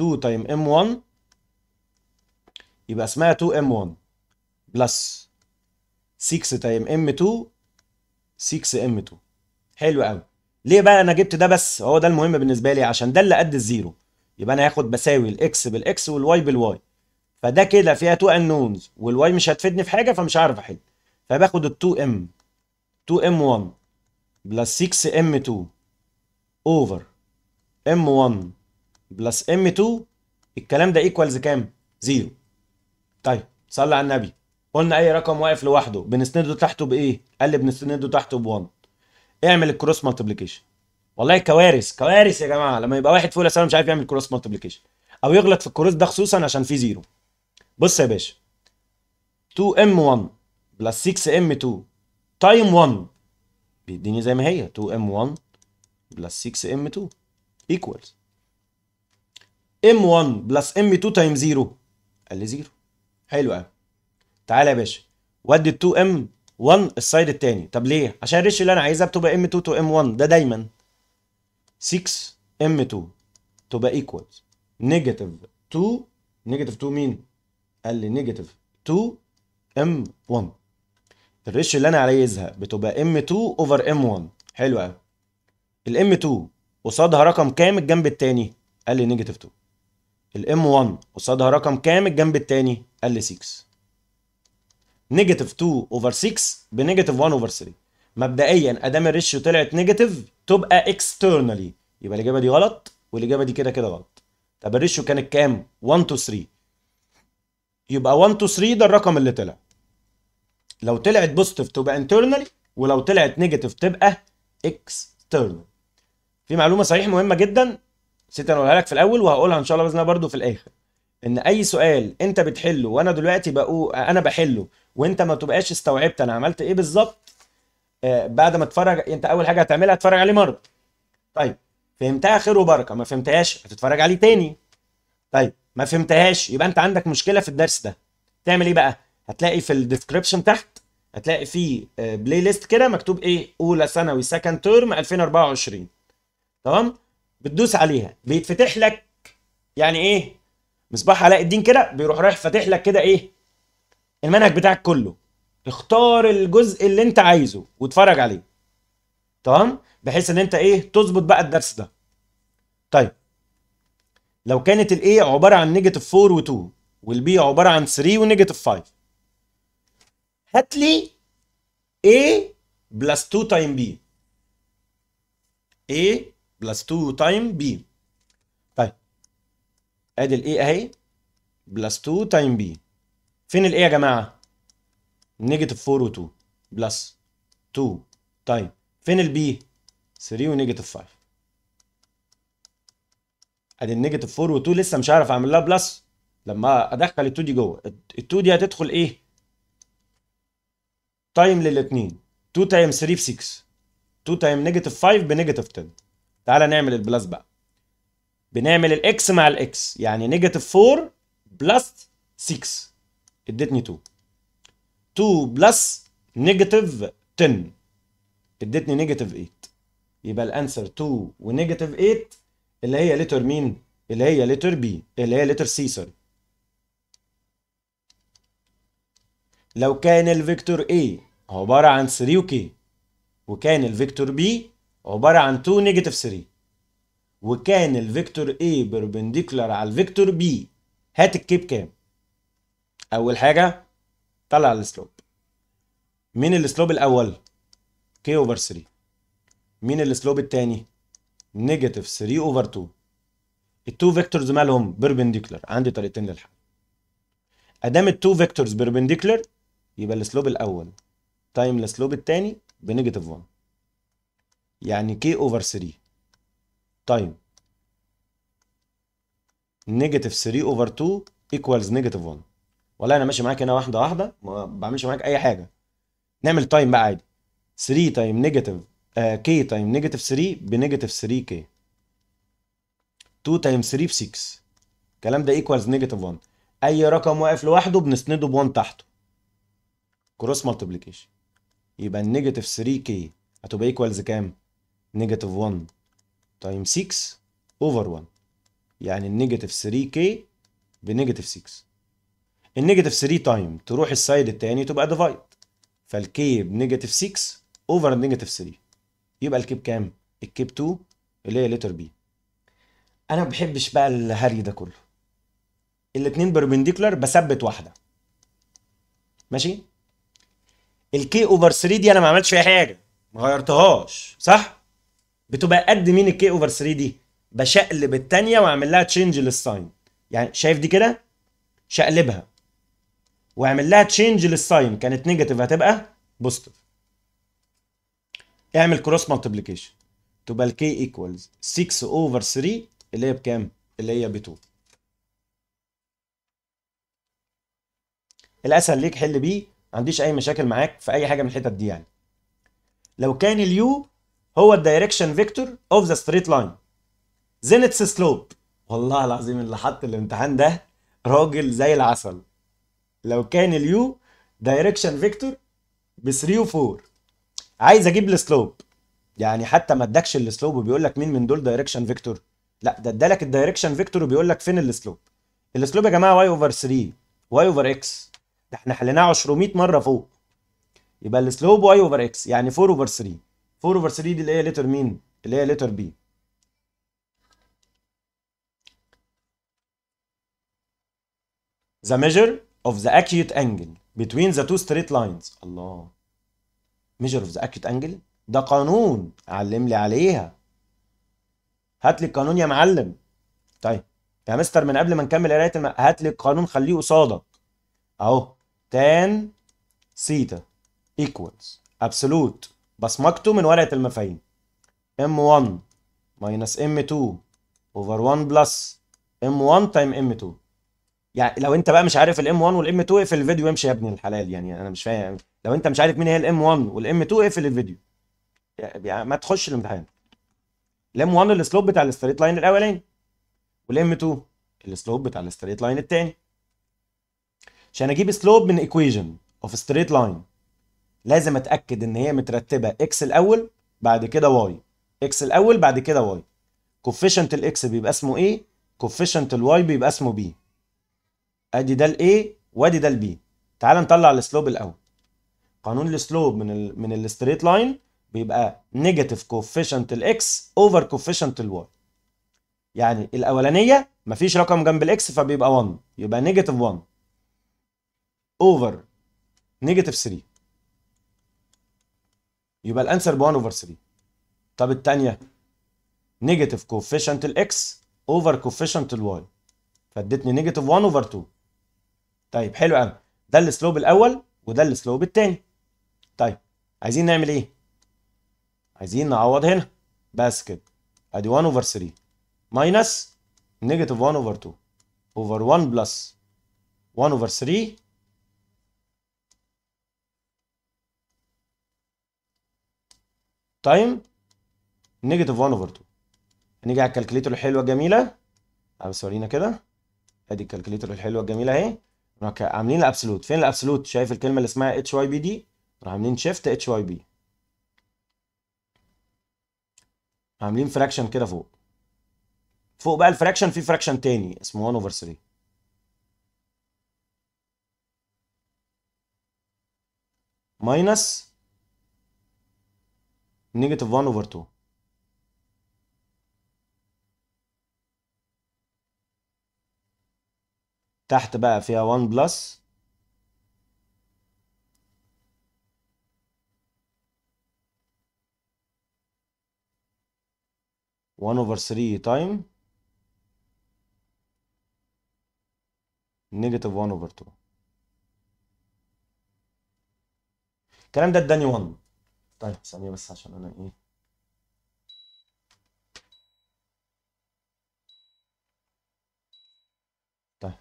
2 تايم ام 1 يبقى اسمها 2 ام 1 بلس 6 تايم ام 2 6 ام 2 حلو قوي ليه بقى انا جبت ده بس هو ده المهم بالنسبه لي عشان ده اللي قد الزيرو يبقى انا هاخد بساوي الاكس بالاكس والواي بالواي فده كده فيها 2 انونز والواي مش هتفيدني في حاجه فمش هعرف احل فباخد ال 2 ام 2 ام 1 بلس 6 ام 2 اوفر ام 1 بلس ام 2 الكلام ده ايكوالز كام؟ زيرو طيب صلي على النبي قلنا اي رقم واقف لوحده بنسنده تحته بايه؟ قال لي بنسنده تحته ب 1 اعمل الكروس مالتبليكيشن. والله كوارث كوارث يا جماعه لما يبقى واحد فوق الاسامي مش عارف يعمل كروس مالتبليكيشن. او يغلط في الكروس ده خصوصا عشان فيه زيرو بص يا باشا 2 ام 1 بلس 6 ام 2 تايم 1 بيديني زي ما هي 2m1 بلس 6m2 equals m1 بلس m2 تايم 0 قال لي 0 حلو قوي تعالى يا باشا ودي 2m1 السايد الثاني طب ليه؟ عشان الريش اللي انا عايزها بتبقى m2 تو m1 ده دايما 6m2 تبقى ايكوالز نيجاتيف 2 نيجاتيف 2 مين؟ قال لي نيجاتيف 2 m1 الريش اللي انا عايزها بتبقى M2 over M1 حلو قوي الام 2 قصادها رقم كام الجنب التاني؟ قال لي نيجاتيف 2 الام 1 قصادها رقم كام الجنب التاني؟ قال لي 6 نيجاتيف 2 اوفر 6 بنيجاتيف 1 اوفر 3 مبدئيا ادام الريش طلعت نيجاتيف تبقى اكسترنالي يبقى الاجابه دي غلط والاجابه دي كده كده غلط طب الريشيو كانت كام؟ 1 تو 3 يبقى 1 تو 3 ده الرقم اللي طلع لو طلعت بوزيتيف تبقى انترنالي ولو طلعت نيجاتيف تبقى اكسترنال في معلومه صحيح مهمه جدا نسيت انا اقولها لك في الاول وهقولها ان شاء الله باذن الله برده في الاخر ان اي سؤال انت بتحله وانا دلوقتي بقول انا بحله وانت ما تبقاش استوعبت انا عملت ايه بالظبط آه بعد ما تتفرج انت اول حاجه هتعملها هتتفرج عليه مره طيب فهمتها خير وبركه ما فهمتهاش هتتفرج عليه تاني طيب ما فهمتهاش يبقى انت عندك مشكله في الدرس ده تعمل ايه بقى هتلاقي في الديسكربشن تحت هتلاقي في بلاي آه، ليست كده مكتوب ايه اولى ثانوي سكند تيرم 2024 تمام بتدوس عليها بيتفتح لك يعني ايه مصباح علاء الدين كده بيروح رايح فاتح لك كده ايه المنهج بتاعك كله اختار الجزء اللي انت عايزه واتفرج عليه تمام بحيث ان انت ايه تظبط بقى الدرس ده طيب لو كانت الايه عباره عن نيجاتيف 4 و2 والبي عباره عن 3 ونيجاتيف 5 هات لي A بلس 2 تايم B A بلس 2 تايم B طيب ادي ال A اهي بلس 2 تايم B فين ال A يا جماعة؟ نيجاتيف 4 و2 بلس 2 تايم فين ال B؟ 3 ونيجاتيف 5 ادي النيجاتيف 4 و2 لسه مش عارف اعمل لها بلس لما ادخل ال2 دي جوه ال2 دي هتدخل ايه؟ تايم للاثنين 2 تايم 3 ب 6 2 تايم نيجاتيف 5 بنيجاتيف 10 تعالى نعمل البلس بقى بنعمل الاكس مع الاكس يعني نيجاتيف 4 بلس 6 ادتني 2 2 بلس نيجاتيف 10 ادتني نيجاتيف 8 يبقى الانسر 2 ونيجاتيف 8 اللي هي لتر مين؟ اللي هي لتر بي اللي هي لتر سي سوري لو كان الفيكتور A عبارة عن 3 وكي وكان الفيكتور بي عبارة عن 2 نيجاتيف 3 وكان الفيكتور A بيربنديكولار على الفيكتور B هات الكيب كام؟ أول حاجة طلع السلوب مين السلوب الأول؟ كي أوفر 3 مين السلوب التاني؟ نيجاتيف 3 أوفر 2 التو فيكتورز مالهم بيربنديكولار عندي طريقتين للحل ادام التو فيكتورز بيربنديكولار يبقى السلوب الاول تايم لوب الثاني بنيجاتيف 1 يعني كي اوفر 3 تايم نيجاتيف 3 اوفر 2 ايكوالز نيجاتيف 1 والله انا ماشي معاك هنا واحده واحده ما بعملش معاك اي حاجه نعمل تايم بقى عادي 3 تايم نيجاتيف كي تايم نيجاتيف 3 بنيجاتيف 3 كي 2 تايم 3 ب 6 الكلام ده ايكوالز نيجاتيف 1 اي رقم واقف لوحده بنسنده ب 1 تحته كروس مالتيبليكيشن يبقى النيجاتيف 3 كي هتبقى ايكوالز كام؟ نيجاتيف 1 تايم 6 اوفر 1 يعني النيجاتيف 3 كي بنيجاتيف 6 النيجاتيف 3 تايم تروح السايد التاني تبقى ديفايد فالكي بنيجاتيف 6 اوفر نيجاتيف 3 يبقى الكيب كام؟ الكيب 2 اللي هي لتر بي انا ما بحبش بقى الهري ده كله الاتنين بيربنديكولار بثبت واحده ماشي الكي اوفر 3 دي انا ما عملتش فيها حاجه ما غيرتهاش صح بتبقى قد مين الكي اوفر 3 دي بشقلب الثانيه واعمل لها تشينج للساين يعني شايف دي كده شقلبها واعمل لها تشينج للساين كانت نيجاتيف هتبقى بوزيتيف اعمل كروس مالتيبيليكيشن تبقى الكي ايكوالز 6 اوفر 3 اللي هي بكام اللي هي ب 2 الاسهل ليك حل بيه عنديش اي مشاكل معاك في اي حاجه من الحتت دي يعني لو كان اليو هو الدايركشن فيكتور اوف ذا ستريت لاين زينتس سلوب والله العظيم اللي حط الامتحان ده راجل زي العسل لو كان اليو دايركشن فيكتور ب 3 و 4 عايز اجيب السلوب يعني حتى ما ادكش السلوب وبيقول لك مين من دول دايركشن فيكتور لا ده ادالك الدايركشن فيكتور وبيقول لك فين السلوب السلوب يا جماعه واي اوفر 3 واي اوفر اكس ده احنا حليناه 200 مره فوق يبقى السلوب واي اوفر اكس يعني 4 اوفر 3 4 اوفر 3 دي اللي هي لتر مين اللي هي لتر بي the measure of the acute angle between the two straight lines الله measure of the acute angle ده قانون علم لي عليها هات لي القانون يا معلم طيب يا مستر من قبل ما نكمل قرايه الم... هات لي القانون خليه قصادك اهو تان ثيتا ايكوالز ابسولوت بصمجته من ورقه المفاهيم m1 ماينس m2 اوفر 1 بلس m1 تايم m2 يعني لو انت بقى مش عارف الام 1 والام 2 اقفل الفيديو وامشي يا ابني الحلال يعني انا مش فاهم لو انت مش عارف مين هي الام 1 والام 2 اقفل الفيديو يعني ما تخش الامتحان الام 1 السلوب بتاع الستريت لاين الاولاني والام 2 السلوب بتاع الستريت لاين الثاني عشان اجيب سلوب من ايكويجن اوف ستريت لاين لازم اتاكد ان هي مترتبه اكس الاول بعد كده واي اكس الاول بعد كده واي كوفيشنت الاكس بيبقى اسمه ايه كوفيشنت الواي بيبقى اسمه بي ادي ده الاي وادي ده البي تعال نطلع السلوب الاول قانون السلوب من الـ من الستريت لاين بيبقى نيجاتيف كوفيشنت الاكس اوفر كوفيشنت الواي يعني الاولانيه مفيش رقم جنب الاكس فبيبقى 1 يبقى نيجاتيف 1 اوفر نيجاتيف 3 يبقى الانسر ب 1 اوفر 3 طب الثانيه نيجاتيف كوفيشنت الاكس اوفر كوفيشنت الواي فادتني نيجاتيف 1 اوفر 2 طيب حلو قوي ده السلوب الاول وده السلوب الثاني طيب عايزين نعمل ايه عايزين نعوض هنا بس كده ادي 1 اوفر 3 ماينس نيجاتيف 1 اوفر 2 اوفر 1 بلس 1 اوفر 3 تايم نيجاتيف 1 اوفر 2 نيجي على الكالكليتر الحلوه الجميله أه، بس ورينا كده ادي الكالكليتر الحلوه الجميله اهي عاملين الابسولوت فين الابسولوت شايف الكلمه اللي اسمها اتش واي بي دي راح عاملين شيفت اتش واي بي عاملين فراكشن كده فوق فوق بقى الفراكشن في فراكشن تاني اسمه 1 اوفر 3 ماينس نيجاتيف 1 اوفر 2 تحت بقى فيها 1 بلس وان اوفر 3 تايم نيجاتيف 1 اوفر 2 الكلام ده اداني 1 طيب ثانية بس عشان أنا إيه طيب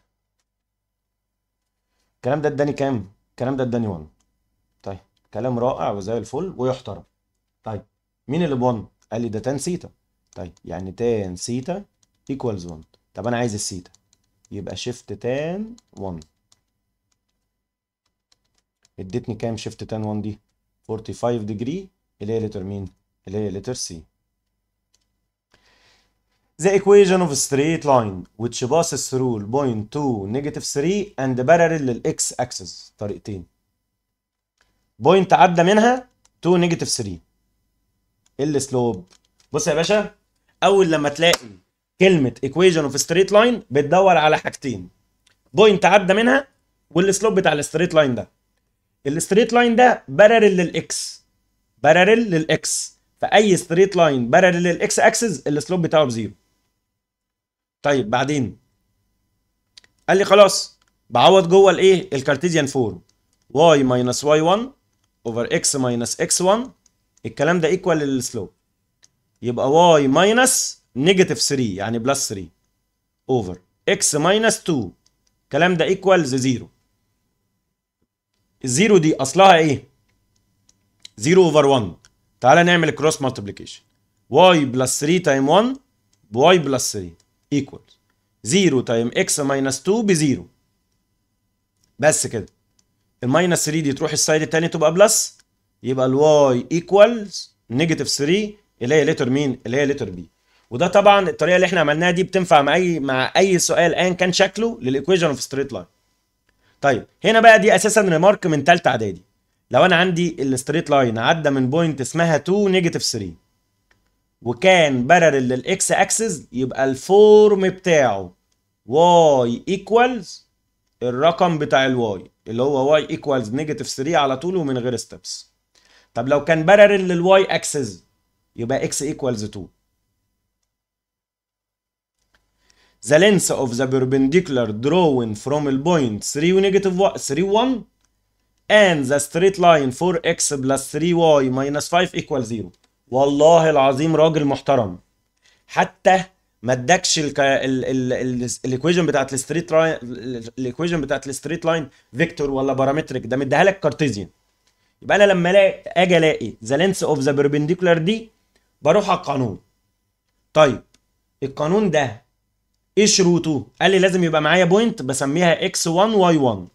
الكلام ده اداني كام؟ الكلام ده اداني 1 طيب كلام رائع وزي الفل ويحترم طيب مين اللي ب 1 قال لي ده تان سيتا طيب يعني تان سيتا ايكوالز 1 طب انا عايز السيتا يبقى شيفت تان 1 ادتني كام شيفت تان 1 دي 45 degree اللي هي لتر مين؟ اللي هي لتر سي. The equation of a straight line which passes through point 2 negative 3 and parallel للإكس axis طريقتين. بوينت عدى منها 2 نيجاتيف 3 السلوب بص يا باشا اول لما تلاقي كلمه ايكويشن اوف ستريت لاين بتدور على حاجتين بوينت عدى منها والسلوب بتاع الستريت لاين ده الستريت لاين ده باراليل للاكس باراليل للاكس فاي ستريت لاين باراليل للاكس اكسس السلوب بتاعه بزيرو طيب بعدين قال لي خلاص بعوض جوه الايه الكارتيزيان فورم y ماينس واي 1 اوفر x ماينس x 1 الكلام ده ايكوال للسلوب يبقى y ماينس نيجاتيف 3 يعني بلس 3 اوفر x ماينس 2 الكلام ده ايكوال 0 الزيرو دي اصلها ايه 0 اوفر 1 تعالى نعمل كروس مالتبليكيشن واي بلس 3 تايم 1 بواي بلس 3 ايكوال 0 تايم اكس ماينس 2 بزيرو بس كده الماينس 3 دي تروح السايد الثاني تبقى بلس يبقى الواي ايكوالز نيجاتيف 3 اللي هي لتر مين اللي هي لتر بي وده طبعا الطريقه اللي احنا عملناها دي بتنفع مع اي مع اي سؤال ايا كان شكله للايكويشن اوف ستريت لاين طيب هنا بقى دي اساسا ريمارك من ثالثه اعدادي لو انا عندي الستريت لاين عدى من بوينت اسمها 2 نيجاتيف 3 وكان بارل للاكس اكسس يبقى الفورم بتاعه واي ايكوالز الرقم بتاع الواي اللي هو واي ايكوالز نيجاتيف 3 على طول ومن غير ستبس طب لو كان بارل للواي اكسس يبقى اكس ايكوالز 2 The length of the perpendicular drawn from the point 3 negative 3 1 and the straight line 4x plus 3y minus 5 equal 0 والله العظيم راجل محترم حتى ما ادكش الايكويشن بتاعت الستريت لاين الايكويشن بتاعت الستريت لاين فيكتور ولا بارامتريك ده مديها لك كارتيزيان يبقى انا لما الاقي اجي الاقي ذا لينس اوف ذا perpendicular دي بروح على القانون طيب القانون ده ايه شروطه؟ قال لي لازم يبقى معايا بوينت بسميها اكس 1 واي 1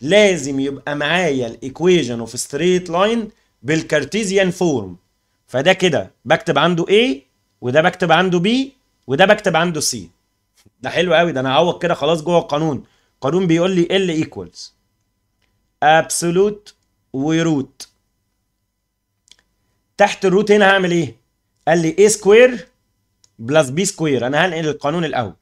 لازم يبقى معايا الايكويجن اوف ستريت لاين بالكارتيزيان فورم فده كده بكتب عنده A وده بكتب عنده B وده بكتب عنده C ده حلو قوي ده انا هعوض كده خلاص جوه القانون القانون بيقول لي L equals absolute وروت تحت الروت هنا هعمل ايه؟ قال لي A square بلس بي سكوير انا هنقل القانون الاول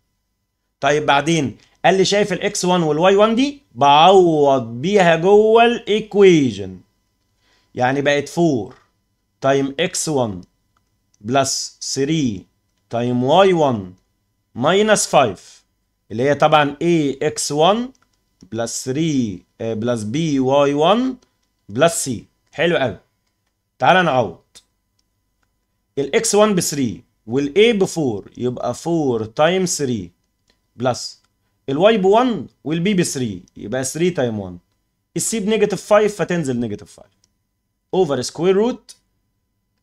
طيب بعدين قال لي شايف الاكس 1 والواي 1 دي بعوض بيها جوه الايكويجن يعني بقت 4 تايم اكس 1 بلس 3 تايم واي 1 ماينس 5 اللي هي طبعا a اكس 1 بلس 3 آه، بلس بي واي 1 بلس سي حلو قوي تعالى نعوض الاكس 1 ب 3 والA ب 4 يبقى 4 تايمز 3 بلس الواي ب 1 والبي ب 3 يبقى 3 تايم 1 السي بنيجاتيف 5 فتنزل نيجاتيف 5 اوفر سكوير روت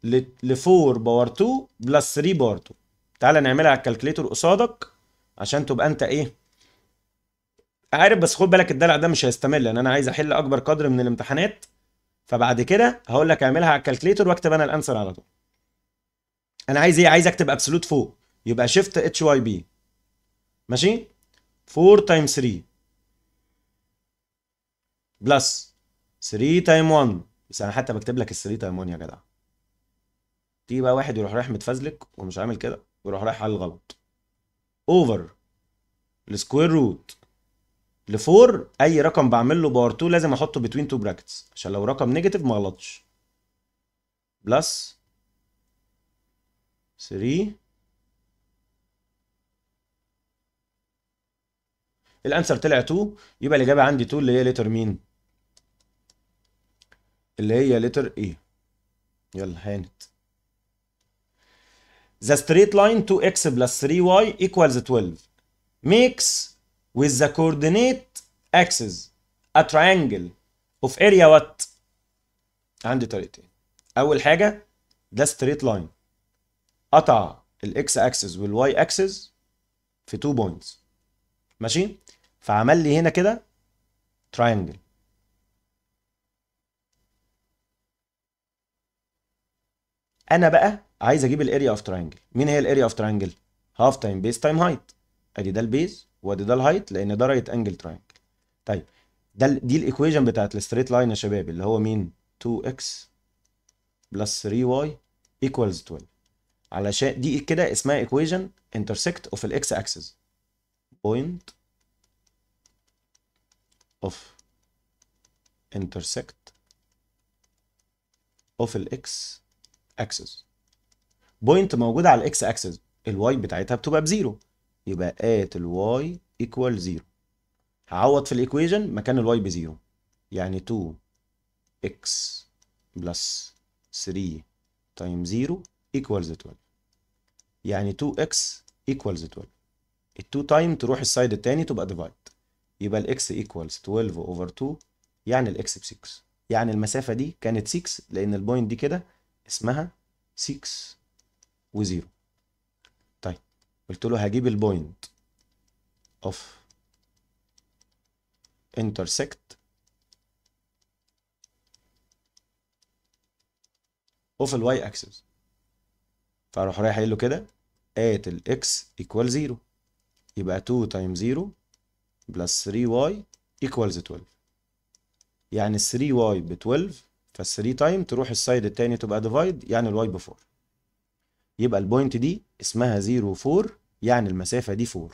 ل 4 باور 2 بلس 3 باور 2 تعالى نعملها على الكالكليتور قصادك عشان تبقى انت ايه عارف بس خد بالك الدلع ده مش هيستمر لان انا عايز احل اكبر قدر من الامتحانات فبعد كده هقول لك اعملها على الكالكليتور واكتب انا الانسر على طول انا عايز ايه عايز اكتب ابسولوت فوق يبقى شيفت اتش واي بي ماشي 4 تايم 3 بلس 3 تايم 1 بس انا حتى بكتب لك ال 3 تايم 1 يا جدع تيجي بقى واحد يروح رايح متفزلك ومش عامل كده ويروح رايح على الغلط اوفر السكوير روت ل 4 اي رقم بعمل له باور 2 لازم احطه بتوين تو براكتس عشان لو رقم نيجاتيف ما غلطش بلس 3 الانسر طلع 2 يبقى الاجابه عندي 2 اللي هي لتر مين اللي هي لتر ايه يلا هانت The straight line 2x plus 3y equals 12 makes with the coordinate axes a triangle of area what؟ عندي طريقتين أول حاجة ده straight line قطع الاكس اكسس والواي اكسس في تو بوينتس ماشي فعمل لي هنا كده تراينجل انا بقى عايز اجيب الاريا اوف تراينجل مين هي الاريا اوف تراينجل هاف تايم بيس تايم هايت ادي ده البيز وادي ده الهايت لان ده رايت انجل تراينجل طيب ده دي الايكويجن بتاعت الستريت لاين يا شباب اللي هو مين 2x بلس 3y equals 12 علشان دي كده اسمها equation intersect of x axis point of intersect of x axis point موجودة على على axis الواي بتاعتها بتبقى بزيرو يبقى at الواي equal زيرو هعوض في الايكويجن مكان الواي بزيرو يعني 2 x بلس 3 تايم 0 equals 12 يعني 2x equals 12 ال 2 تايم تروح السايد التاني تبقى ديفايد يبقى الx equals 12 over 2 يعني الx ب 6 يعني المسافة دي كانت 6 لأن البوينت دي كده اسمها 6 و0 طيب قلت له هجيب البوينت اوف intersect اوف الواي اكسس فاروح رايح قايل له كده at x equal 0 يبقى 2 times 0 plus 3y equals 12 يعني 3y ب 12 فال 3 تايم تروح السايد التاني تبقى ديفايد يعني الواي ب 4 يبقى البوينت دي اسمها 0 4 يعني المسافة دي 4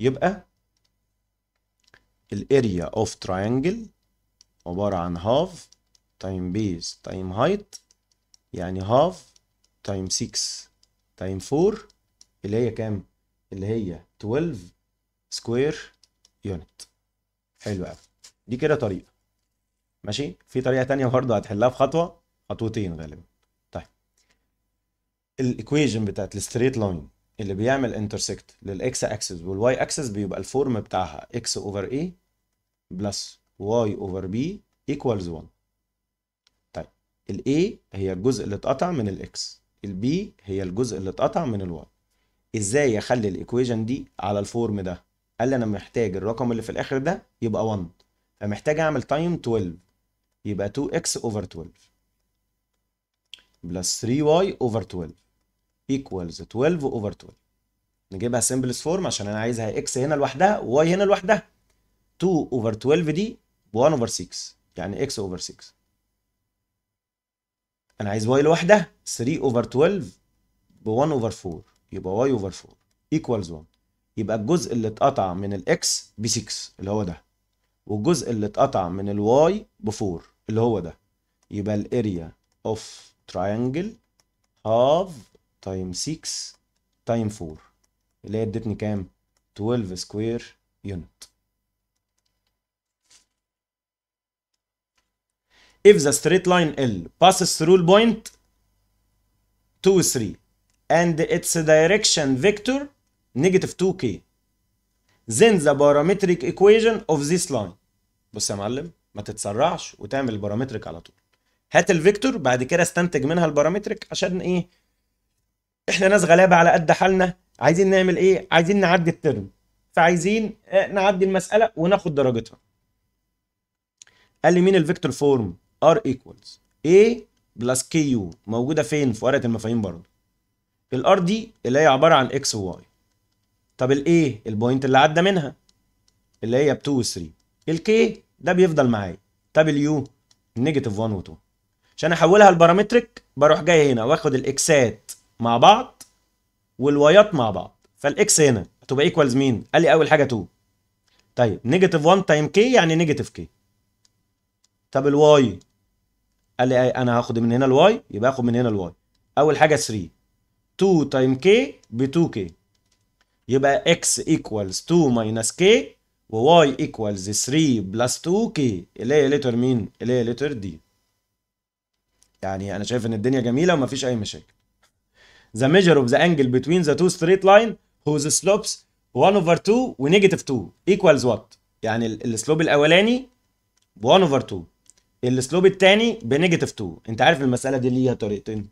يبقى الاريا اوف تراينجل عبارة عن هاف تايم بيز تايم هايت يعني هاف تايم 6 تايم 4 اللي هي كام اللي هي 12 سكوير يونت حلو قوي دي كده طريقه ماشي في طريقه تانية برضه هتحلها في خطوه خطوتين غالبا طيب الايكويجن بتاعت الستريت لاين اللي بيعمل انترسكت للاكس اكسس والواي اكسس بيبقى الفورم بتاعها اكس اوفر اي بلس واي اوفر بي ايكوالز 1 طيب الاي هي الجزء اللي اتقطع من الاكس البي هي الجزء اللي اتقطع من الواي ازاي اخلي الايكويجن دي على الفورم ده قال لي انا محتاج الرقم اللي في الاخر ده يبقى 1 فمحتاج اعمل تايم 12 يبقى 2x over 12 بلس 3y over 12 ايكوالز 12 over 12 نجيبها سمبلس فورم عشان انا عايزها x هنا لوحدها واي هنا لوحدها 2 over 12 دي 1 over 6 يعني x over 6 انا عايز واي لوحده 3 اوفر 12 ب 1 اوفر 4 يبقى واي اوفر 4 ايكوالز 1 يبقى الجزء اللي اتقطع من الاكس ب 6 اللي هو ده والجزء اللي اتقطع من الواي ب 4 اللي هو ده يبقى الاريا اوف تراينجل هاف تايم 6 تايم 4 اللي هي ادتني كام 12 سكوير يونت if the straight line L passes through point 2 3 and its direction vector negative 2k then the parametric equation of this line بص يا معلم ما تتسرعش وتعمل البارامتريك على طول هات الفيكتور بعد كده استنتج منها البارامتريك عشان ايه احنا ناس غلابه على قد حالنا عايزين نعمل ايه عايزين نعدي الترم فعايزين آه، نعدي المساله وناخد درجتها قال لي مين الفيكتور فورم ار ايكوالز اي بلس كي يو موجوده فين في ورقه المفاهيم برضه الار دي اللي هي عباره عن اكس وواي طب a البوينت اللي عدى منها اللي هي ب 2 و 3 الكي ده بيفضل معايا طب اليو نيجاتيف 1 و 2 عشان احولها لبارامتريك بروح جاي هنا واخد الاكسات مع بعض والوايات مع بعض فالاكس هنا هتبقى ايكوالز مين؟ قال لي اول حاجه 2 طيب نيجاتيف 1 تايم كي يعني نيجاتيف كي طب الواي قال لي انا هاخد من هنا الواي يبقى اخد من هنا الواي اول حاجه 3 2 تايم كي ب 2 كي يبقى اكس ايكوالز 2 ماينس كي وواي ايكوالز 3 بلس 2 كي اللي هي لتر مين اللي هي لتر دي يعني انا شايف ان الدنيا جميله ومفيش اي مشاكل the measure of the angle between the two straight لاين whose slopes 1 over 2 ونيجاتيف 2 equals what يعني السلوب الاولاني 1 over 2 السلوب الثاني بنيجاتيف 2 انت عارف المساله دي ليها طريقتين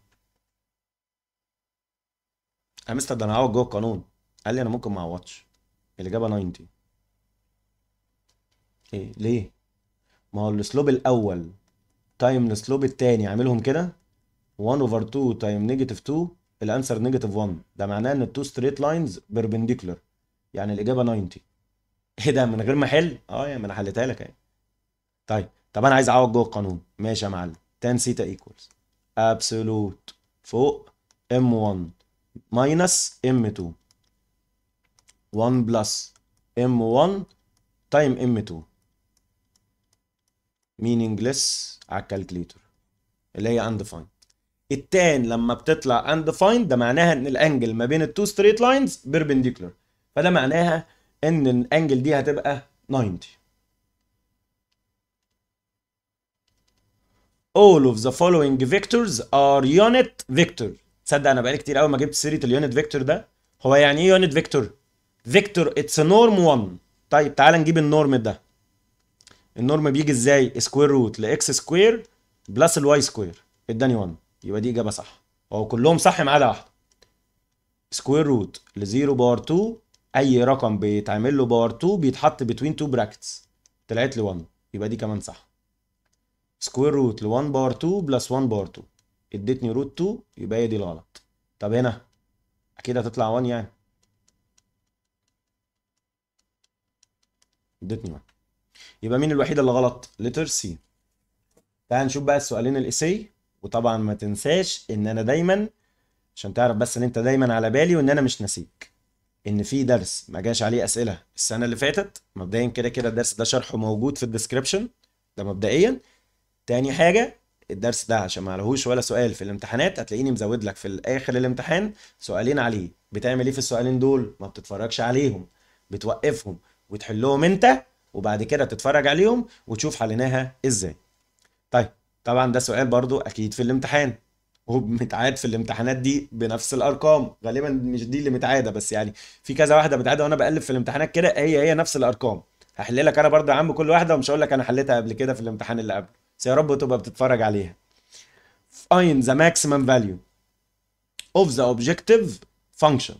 يا مستر ده انا هعوض جوه القانون قال لي انا ممكن ما اعوضش الاجابه 90 ايه ليه ما هو السلوب الاول تايم السلوب الثاني عاملهم كده 1 اوفر 2 تايم نيجاتيف 2 الانسر نيجاتيف 1 ده معناه ان التو ستريت لاينز بيربنديكولار يعني الاجابه 90 ايه ده من غير ما احل اه يا ما انا حليتها لك اهي طيب طب انا عايز اعوض جوه القانون ماشي يا معلم تان سيتا ايكوالز ابسولوت فوق ام 1 ماينس ام 2 1 بلس ام 1 تايم ام 2 meaningless على الكالكليتر اللي هي اندفايند التان لما بتطلع اندفايند ده معناها ان الانجل ما بين التو ستريت لاينز بيربنديكولر فده معناها ان الانجل دي هتبقى 90 all of the following vectors are unit vector تصدق انا بقالي كتير قوي ما جبت سيره اليونت فيكتور ده هو يعني ايه يونت فيكتور فيكتور اتس نورم 1 طيب تعال نجيب النورم ده النورم بيجي ازاي سكوير روت لاكس سكوير بلس الواي سكوير اداني 1 يبقى دي اجابه صح هو كلهم صح ما عدا واحده سكوير روت ل 0 باور 2 اي رقم بيتعمل له باور 2 بيتحط بتوين تو براكتس طلعت لي 1 يبقى دي كمان صح سكوير روت ل 1 باور 2 بلس 1 باور 2 ادتني روت 2 يبقى هي دي الغلط طب هنا اكيد هتطلع 1 يعني ادتني 1 يبقى مين الوحيد اللي غلط لتر سي تعال نشوف بقى السؤالين الاسي وطبعا ما تنساش ان انا دايما عشان تعرف بس ان انت دايما على بالي وان انا مش ناسيك ان في درس ما جاش عليه اسئله السنه اللي فاتت مبدئيا كده كده الدرس ده شرحه موجود في الديسكربشن ده مبدئيا تاني حاجه الدرس ده عشان ما عليهوش ولا سؤال في الامتحانات هتلاقيني مزود لك في اخر الامتحان سؤالين عليه بتعمل ايه في السؤالين دول ما بتتفرجش عليهم بتوقفهم وتحلهم انت وبعد كده تتفرج عليهم وتشوف حليناها ازاي طيب طبعا ده سؤال برضو اكيد في الامتحان ومتعاد في الامتحانات دي بنفس الارقام غالبا مش دي اللي متعاده بس يعني في كذا واحده متعاده وانا بقلب في الامتحانات كده هي هي نفس الارقام هحل لك انا برضه يا عم كل واحده ومش هقول لك انا حليتها قبل كده في الامتحان اللي قبله بس يا رب تبقى بتتفرج عليها find the maximum value of the objective function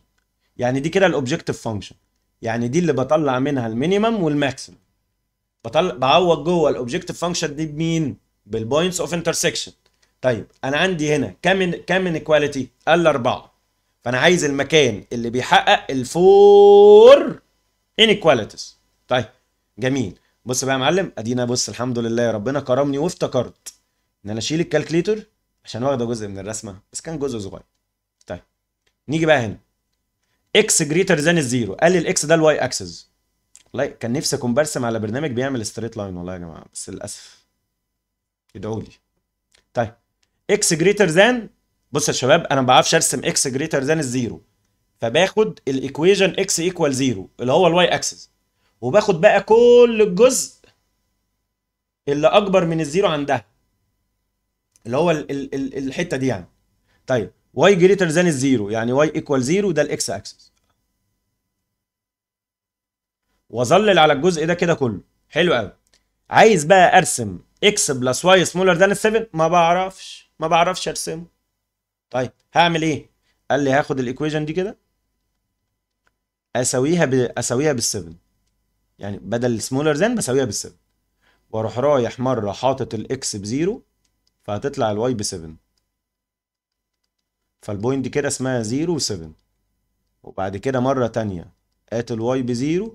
يعني دي كده الاوبجكتيف function يعني دي اللي بطلع منها المينيمم والماكسيمم بطلع بعوض جوه الاوبجكتيف فانكشن دي بمين بالبوينتس اوف انترسكشن طيب انا عندي هنا كام كام انيكواليتي قال اربعه فانا عايز المكان اللي بيحقق الفور انيكواليتيز طيب جميل بص بقى يا معلم ادينا بص الحمد لله ربنا كرمني وافتكرت ان انا اشيل الكالكليتر عشان واخده جزء من الرسمه بس كان جزء صغير طيب نيجي بقى هنا اكس جريتر ذان الزيرو قال لي الاكس ده الواي اكسس والله كان نفسي اكون برسم على برنامج بيعمل ستريت لاين والله يا جماعه بس للاسف ادعوا لي طيب اكس جريتر ذان بص يا شباب انا ما بعرفش ارسم اكس جريتر ذان الزيرو فباخد الايكويجن اكس ايكوال زيرو اللي هو الواي اكسس وباخد بقى كل الجزء اللي اكبر من الزيرو عندها اللي هو ال ال ال الحته دي يعني طيب واي جريتر ذان الزيرو يعني واي ايكوال زيرو ده الاكس اكسس واظلل على الجزء ده كده كله حلو قوي عايز بقى ارسم اكس بلس واي سمولر ذان 7 ما بعرفش ما بعرفش ارسمه طيب هعمل ايه قال لي هاخد الايكويجن دي كده اساويها ب... اساويها بال7 يعني بدل السمولر زين بساويها بال7 واروح رايح مره حاطط الاكس بزيرو فهتطلع الواي ب7 فالبوينت دي كده اسمها 0 و7 وبعد كده مره تانية هات الواي ب0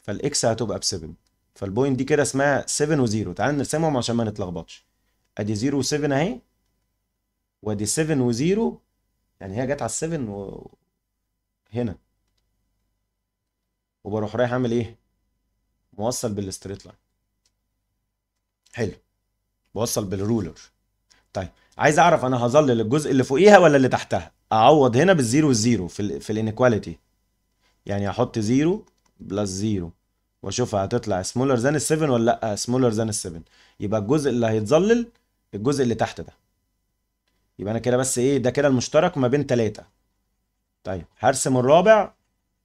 فالاكس هتبقى ب7 فالبوينت دي كده اسمها 7 و0 تعال نرسمهم عشان ما نتلخبطش ادي 0 و7 اهي وادي 7 و0 يعني هي جت على ال7 و... هنا وبروح رايح اعمل ايه موصل بالستريت لاين حلو بوصل بالرولر طيب عايز اعرف انا هظلل الجزء اللي فوقيها ولا اللي تحتها اعوض هنا بالزيرو والزيرو في الـ في الانيكواليتي يعني احط زيرو بلس زيرو واشوفها هتطلع سمولر ذان ال7 ولا لا سمولر ذان ال7 يبقى الجزء اللي هيتظلل الجزء اللي تحت ده يبقى انا كده بس ايه ده كده المشترك ما بين 3 طيب هرسم الرابع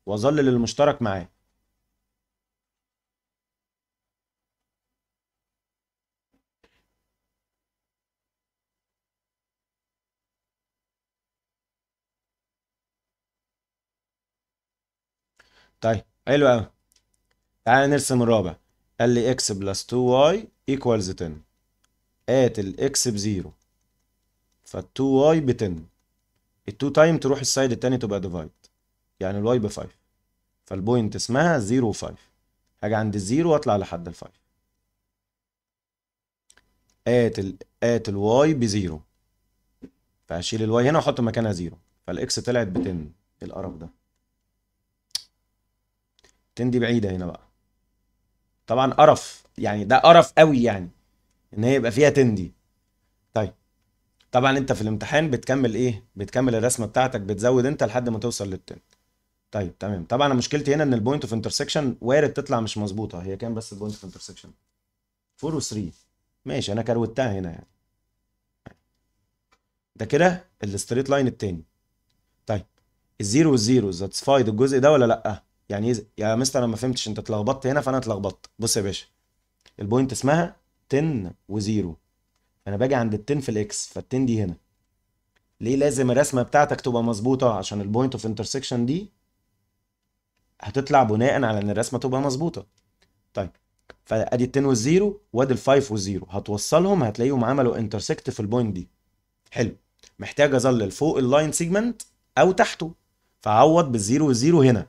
واظلل المشترك معاه طيب حلو قوي تعالى نرسم الرابع قال لي اكس بلس 2 y ايكوالز 10 ات الاكس بزيرو فال 2 يعني y ب 10 ال 2 تايم تروح السايد التاني تبقى ديفايد يعني الواي ب 5 فالبوينت اسمها 0 و5 هاجي عند الزيرو واطلع لحد ال 5 هات ال هات الواي بزيرو فهشيل الواي هنا واحط مكانها زيرو فالاكس طلعت ب 10 إيه القرف ده تندي بعيده هنا بقى طبعا قرف يعني ده قرف قوي يعني ان هي يبقى فيها تندي طيب طبعا انت في الامتحان بتكمل ايه بتكمل الرسمه بتاعتك بتزود انت لحد ما توصل للتند طيب تمام طبعا انا مشكلتي هنا ان البوينت اوف انترسكشن وارد تطلع مش مظبوطه هي كام بس البوينت اوف انترسكشن 4 و3 ماشي انا كروتها هنا يعني ده كده الستريت لاين التاني طيب الزيرو والزيرو ساتسفايد الجزء ده ولا لا يعني ايه يا مستر انا ما فهمتش انت اتلخبطت هنا فانا اتلخبطت بص يا باشا البوينت اسمها 10 و0 انا باجي عند ال 10 في الاكس فال 10 دي هنا ليه لازم الرسمه بتاعتك تبقى مظبوطه عشان البوينت اوف انترسكشن دي هتطلع بناء على ان الرسمه تبقى مظبوطه طيب فادي ال 10 وال0 وادي ال 5 وال0 هتوصلهم هتلاقيهم عملوا انترسكت في البوينت دي حلو محتاج اظلل فوق اللاين سيجمنت او تحته فعوض بالزيرو والزيرو هنا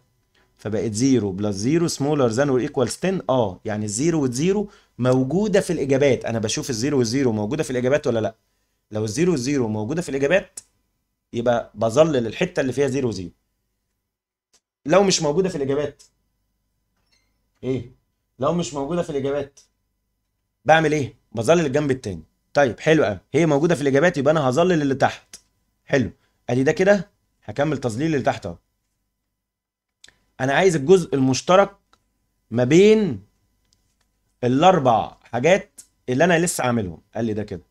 فبقت 0 بلس 0 سمولر ذان اور ايكوال 10 اه يعني الزيرو والزيرو موجوده في الاجابات انا بشوف الزيرو والزيرو موجوده في الاجابات ولا لا لو الزيرو والزيرو موجوده في الاجابات يبقى بظلل الحته اللي فيها زيرو وزيرو لو مش موجوده في الاجابات ايه لو مش موجوده في الاجابات بعمل ايه بظلل الجنب الثاني طيب حلو قوي هي موجوده في الاجابات يبقى انا هظلل اللي تحت حلو ادي ده كده هكمل تظليل اللي تحت اهو انا عايز الجزء المشترك ما بين الاربع حاجات اللي انا لسه عاملهم قال لي ده كده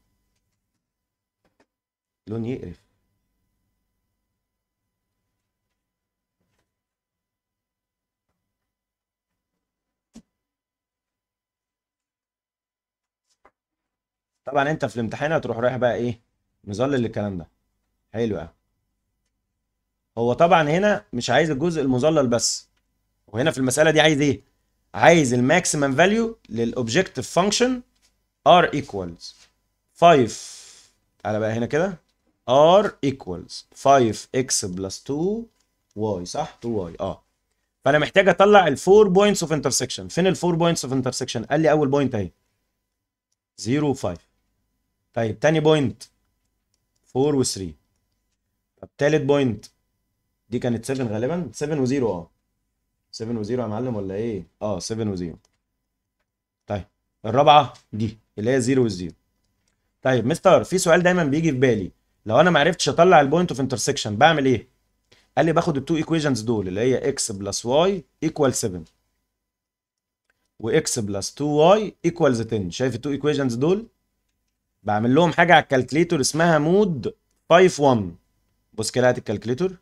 لون يقرف طبعا انت في الامتحان هتروح رايح بقى ايه مظلل الكلام ده حلو قوي هو طبعا هنا مش عايز الجزء المظلل بس وهنا في المساله دي عايز ايه عايز الماكسيمم فاليو للاوبجكتيف فانكشن ار ايكوالز 5 تعالى بقى هنا كده ار ايكوالز 5 اكس بلس 2 واي صح 2 واي اه فانا محتاج اطلع الفور بوينتس اوف انترسكشن فين الفور بوينتس اوف انترسكشن قال لي اول بوينت اهي 0 و5 طيب تاني بوينت 4 و3 طب تالت بوينت دي كانت 7 غالبا 7 و0 اه 7 و0 يا معلم ولا ايه اه 7 و0 طيب الرابعه دي اللي هي 0 و0 طيب مستر في سؤال دايما بيجي في بالي لو انا ما عرفتش اطلع البوينت اوف انترسكشن بعمل ايه قال لي باخد التو ايكويشنز دول اللي هي اكس بلس واي ايكوال 7 واكس بلس 2 واي ايكوال 10 شايف التو ايكويشنز دول بعمل لهم حاجه على الكالكليتور اسمها مود 5 1 بص كده هات الكالكليتور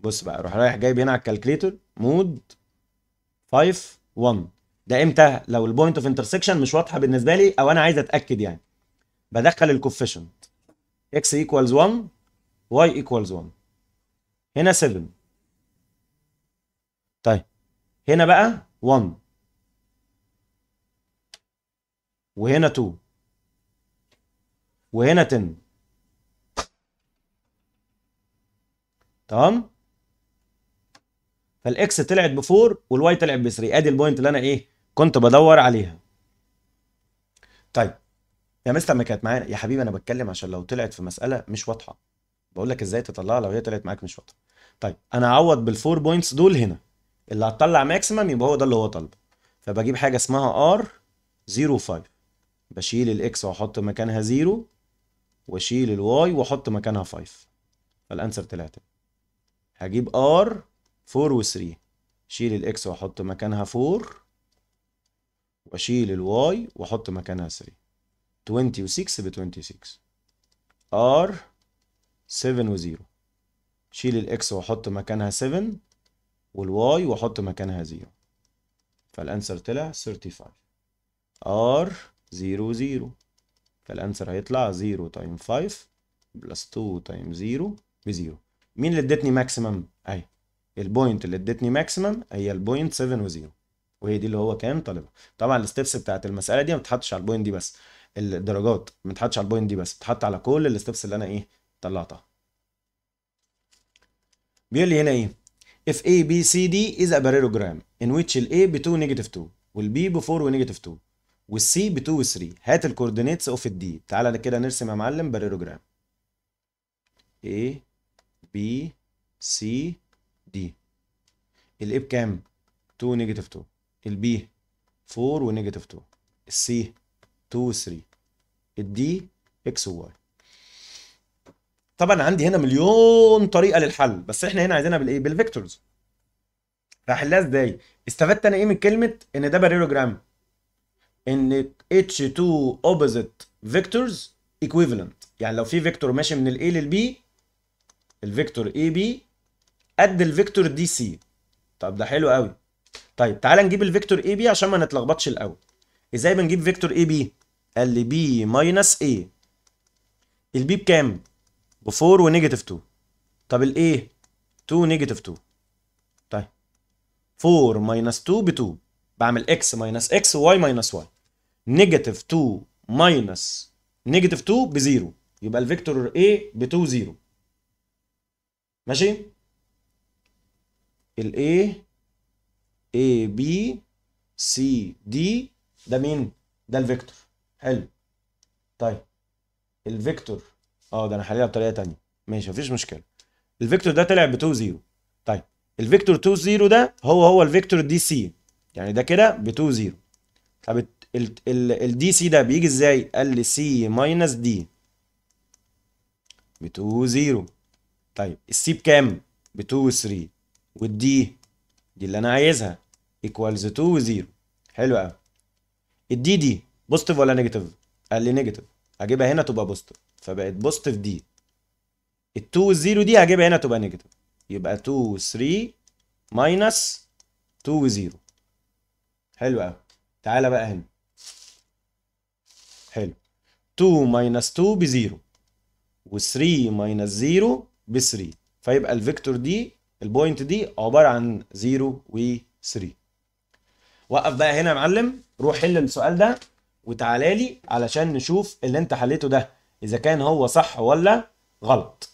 بص بقى اروح رايح جايب هنا على الكالكليتر مود 5 1 ده امتى لو البوينت اوف انترسكشن مش واضحه بالنسبه لي او انا عايز اتاكد يعني بدخل الكوفيشنت اكس ايكوالز 1 واي ايكوالز 1 هنا 7 طيب هنا بقى 1 وهنا 2 وهنا 10 تمام فالاكس طلعت ب 4 والواي طلعت ب 3 ادي البوينت اللي انا ايه كنت بدور عليها طيب يا مستر ما كانت معانا يا حبيبي انا بتكلم عشان لو طلعت في مساله مش واضحه بقول لك ازاي تطلعها لو هي طلعت معاك مش واضحه طيب انا هعوض بالفور بوينتس دول هنا اللي هتطلع ماكسيمم يبقى هو ده اللي هو طالبه فبجيب حاجه اسمها ار 05 بشيل الاكس واحط مكانها 0 واشيل الواي واحط مكانها 5 فالانسر طلعت هجيب ار 4 و3 شيل الاكس واحط مكانها 4 واشيل الواي واحط مكانها 3 20 و6 ب 26 ار 7 و0 شيل الاكس واحط مكانها 7 والواي واحط مكانها 0 فالانسر طلع 35 ار 0 0 فالانسر هيطلع 0 تايم 5 بلس 2 تايم 0 ب 0 مين اللي ادتني ماكسيمم ايوه البوينت اللي ادتني ماكسيمم هي البوينت 7 و0 وهي دي اللي هو كان طالبها طبعا الستبس بتاعت المساله دي ما بتتحطش على البوينت دي بس الدرجات ما بتتحطش على البوينت دي بس بتتحط على كل الستبس اللي انا ايه طلعتها بيقول لي هنا ايه if a b c d is a parallelogram in which ال a ب 2 نيجاتيف 2 وال b ب 4 ونيجاتيف 2 وال c ب 2 و 3 هات الكوردينيتس اوف الدي تعالى كده نرسم يا معلم باريلوجرام a b c دي الاي بكام 2 نيجاتيف 2 البي 4 ونيجاتيف 2 السي 2 3 الدي اكس وواي طبعا عندي هنا مليون طريقه للحل بس احنا هنا عايزينها بالايه بالفيكتورز هحلها ازاي استفدت انا ايه من كلمه ان ده باريلوجرام ان اتش 2 اوبوزيت فيكتورز ايكويفالنت يعني لو في فيكتور ماشي من ال للبي لل اي بي قد الفيكتور دي سي طب ده حلو قوي طيب تعالى نجيب الفيكتور اي بي عشان ما نتلخبطش الاول ازاي بنجيب فيكتور اي بي قال لي بي ماينس اي البي بكام ب 4 ونيجاتيف 2 طب الايه 2 نيجاتيف 2 طيب 4 ماينس 2 ب 2 بعمل اكس ماينس اكس وواي ماينس واي نيجاتيف 2 ماينس نيجاتيف 2 ب 0 يبقى الفيكتور A ب 2 0 ماشي الاي A B C D ده مين؟ ده الفيكتور حلو طيب الفيكتور اه ده انا هحللها بطريقه ثانيه ماشي مفيش مشكله الفيكتور ده طلع ب 2 0 طيب الفيكتور 2 0 ده هو هو الفيكتور دي سي يعني ده كده ب 2 0 طب الدي سي ده بيجي ازاي؟ قال لي سي ماينس دي ب 2 0 طيب السي بكام؟ ب 2 3 والدي دي اللي انا عايزها ايكوالز 2 و0 حلو قوي الدي دي بوزيتيف ولا نيجاتيف قال لي نيجاتيف هجيبها هنا تبقى بوزيتيف فبقت بوزيتيف دي ال2 وال0 دي هجيبها هنا تبقى نيجاتيف يبقى 2 و 3 ماينس 2 و0 حلو قوي تعالى بقى هنا حلو 2 ماينس 2 ب0 و3 ماينس 0 ب3 فيبقى الفيكتور دي البوينت دي عباره عن 0 و 3 وقف بقى هنا يا معلم روح حل السؤال ده وتعالى لي علشان نشوف اللي انت حليته ده اذا كان هو صح ولا غلط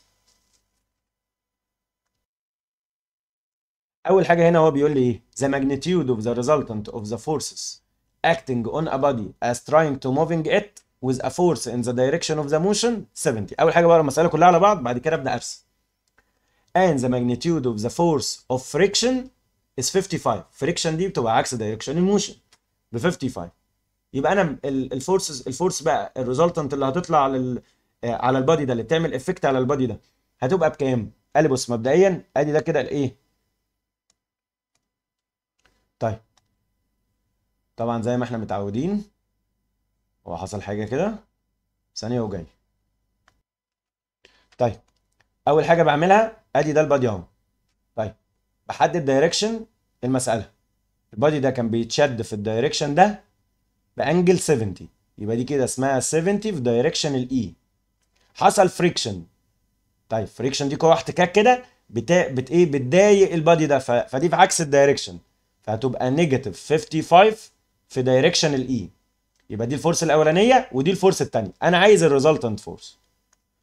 اول حاجه هنا هو بيقول لي ايه the magnitude of the resultant of the forces acting on a body as trying to moving it with a force in the direction of the motion 70 اول حاجه بقى المساله كلها على بعض بعد كده ابدا ارسم and the magnitude of the force of friction is 55 friction دي بتبقى عكس direction الموشن ب 55 يبقى انا الفورسز الفورس بقى الريزلتنت اللي هتطلع لل آه، على البادي ده اللي بتعمل افكت على البادي ده هتبقى بكام؟ قال بص مبدئيا ادي ده كده الايه؟ طيب طبعا زي ما احنا متعودين هو حصل حاجه كده ثانيه وجاي طيب اول حاجه بعملها ادي ده البادي اهو طيب بحدد دايركشن المساله البادي ده كان بيتشد في الدايركشن ده بانجل 70 يبقى دي كده اسمها 70 في دايركشن الاي e. حصل فريكشن طيب فريكشن دي قوه احتكاك كده بتا... بت ايه بتضايق البادي ده ف... فدي في عكس الدايركشن فهتبقى نيجاتيف 55 في دايركشن الاي e. يبقى دي الفورس الاولانيه ودي الفورس الثانيه انا عايز الريزلتنت فورس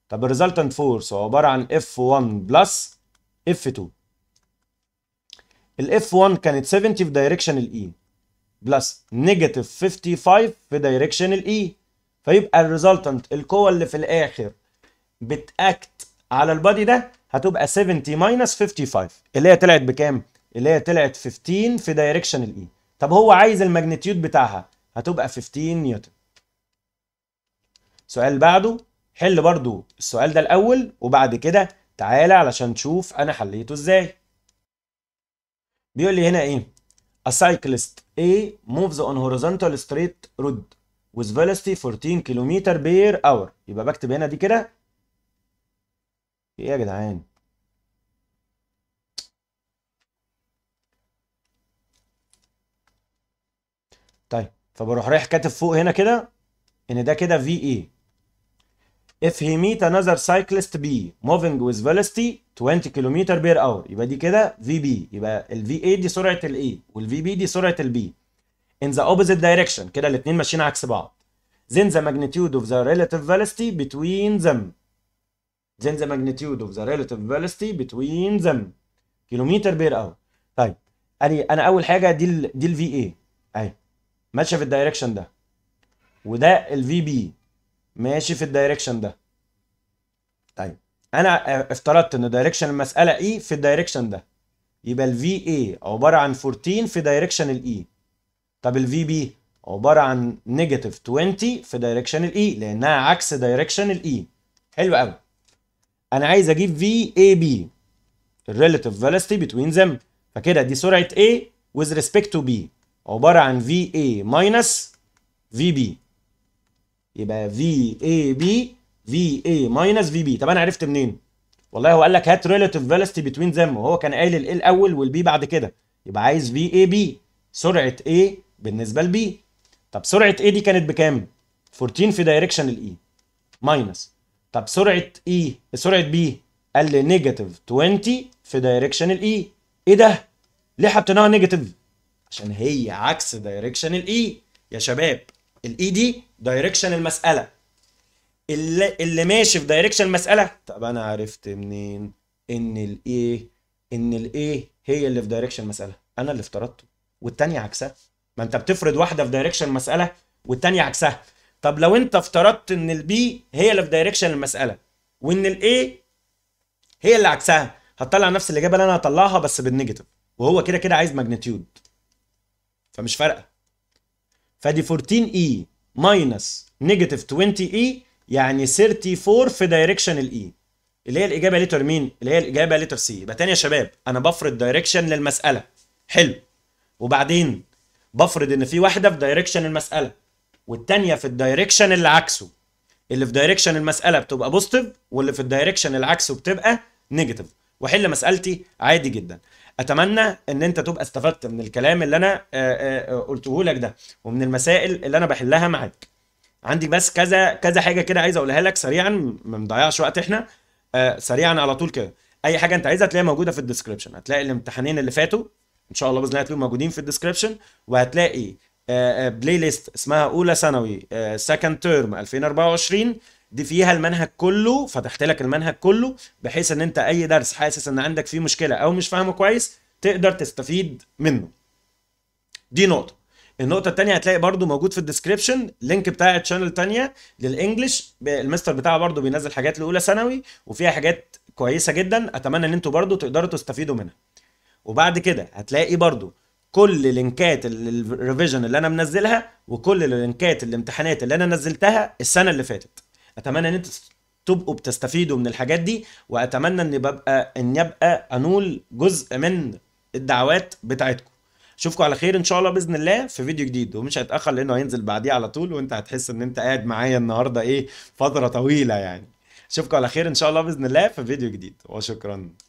طب الريزلتنت فورس هو عباره عن اف 1 بلس اف 2 ال 1 كانت 70 في دايركشن الاي بلس نيجاتيف 55 في دايركشن الاي e. فيبقى الريزلتنت القوه اللي في الاخر بتاكت على البادي ده هتبقى 70 ماينس 55 اللي هي طلعت بكام؟ اللي هي طلعت 15 في دايركشن الاي e. طب هو عايز الماجنتيود بتاعها هتبقى 15 نيوتن سؤال بعده حل برضو السؤال ده الأول وبعد كده تعالى علشان تشوف أنا حليته إزاي بيقول لي هنا إيه A cyclist A moves on horizontal straight road with velocity 14 km per hour يبقى بكتب هنا دي كده إيه يا جدعان طيب فبروح رايح كاتب فوق هنا كده ان ده كده في ايه if he meet another cyclist B moving with velocity 20 km per hour يبقى دي كده VB يبقى ال VA دي سرعه ال A وال VB دي سرعه ال B in the opposite direction كده الاثنين ماشيين عكس بعض then the magnitude of the relative velocity between them then the magnitude of the relative velocity between them كيلومتر بير اور طيب انا انا اول حاجه دي ال دي ال VA اهي ماشيه في الدايركشن ده وده ال VB ماشي في الدايركشن ده طيب انا افترضت ان دايركشن المساله اي e في الدايركشن ده يبقى ال في اي عباره عن 14 في دايركشن الاي e. طب ال في بي عباره عن نيجاتيف 20 في دايركشن الاي e، لانها عكس دايركشن الاي حلو قوي انا عايز اجيب في اي بي الريليتيف فيلوسيتي بتوين ذم فكده دي سرعه A with respect to B عباره عن في اي ماينس في بي يبقى في اي بي في اي ماينس في بي طب انا عرفت منين والله هو قال لك هات ريلاتيف فيلوسيتي بتوين ذم وهو كان قايل ال الاول والبي بعد كده يبقى عايز في اي بي سرعه اي بالنسبه لبي طب سرعه اي دي كانت بكام 14 في دايركشن الاي ماينس طب سرعه اي e، سرعه بي قال لي نيجاتيف 20 في دايركشن الاي e. ايه ده ليه حطيناها نيجاتيف عشان هي عكس دايركشن الاي e. يا شباب الاي دي دايركشن المساله اللي, اللي ماشي في دايركشن المساله طب انا عرفت منين ان الايه e، ان الايه e هي اللي في دايركشن المساله انا اللي افترضته والتانيه عكسها ما انت بتفرض واحده في دايركشن المساله والتانيه عكسها طب لو انت افترضت ان البي هي اللي في دايركشن المساله وان الايه e هي اللي عكسها هتطلع نفس الاجابه اللي انا هطلعها بس بالنيجاتيف وهو كده كده عايز ماجنتيود فمش فارقه فدي 14 اي ماينس نيجاتيف 20 اي يعني 34 في دايركشن الإي e. اللي هي الإجابة ليتر مين؟ اللي هي الإجابة ليتر سي يبقى تاني يا شباب أنا بفرض دايركشن للمسألة حلو وبعدين بفرض إن في واحدة في دايركشن المسألة والتانية في الدايركشن اللي عكسه اللي في دايركشن المسألة بتبقى بوزيتيف واللي في الدايركشن اللي عكسه بتبقى نيجاتيف واحل مسألتي عادي جدا اتمنى ان انت تبقى استفدت من الكلام اللي انا آه، آه، آه، قلته لك ده ومن المسائل اللي انا بحلها معاك عندي بس كذا كذا حاجه كده عايز اقولها لك سريعا ما نضيعش وقت احنا سريعا على طول كده اي حاجه انت عايزها هتلاقيها موجوده في الديسكربشن هتلاقي الامتحانين اللي فاتوا ان شاء الله باذن الله هتلاقيهم موجودين في الديسكربشن وهتلاقي بلاي ليست اسمها اولى ثانوي سكند تيرم 2024 دي فيها المنهج كله فتحت لك المنهج كله بحيث ان انت اي درس حاسس ان عندك فيه مشكله او مش فاهمه كويس تقدر تستفيد منه دي نقطه النقطة التانية هتلاقي برضو موجود في الديسكريبشن لينك بتاع تشانل تانية للانجليش المستر بتاعه برضو بينزل حاجات لأولى ثانوي وفيها حاجات كويسة جدا أتمنى إن انتوا برضو تقدروا تستفيدوا منها وبعد كده هتلاقي برضو كل لينكات الريفيجن اللي انا منزلها وكل لينكات الامتحانات اللي انا نزلتها السنه اللي فاتت اتمنى ان انتوا تبقوا بتستفيدوا من الحاجات دي واتمنى ان ببقى ان يبقى انول جزء من الدعوات بتاعتكم اشوفكم على خير ان شاء الله باذن الله في فيديو جديد ومش هيتاخر لانه هينزل بعديه على طول وانت هتحس ان انت قاعد معايا النهارده ايه فتره طويله يعني اشوفكم على خير ان شاء الله باذن الله في فيديو جديد وشكرا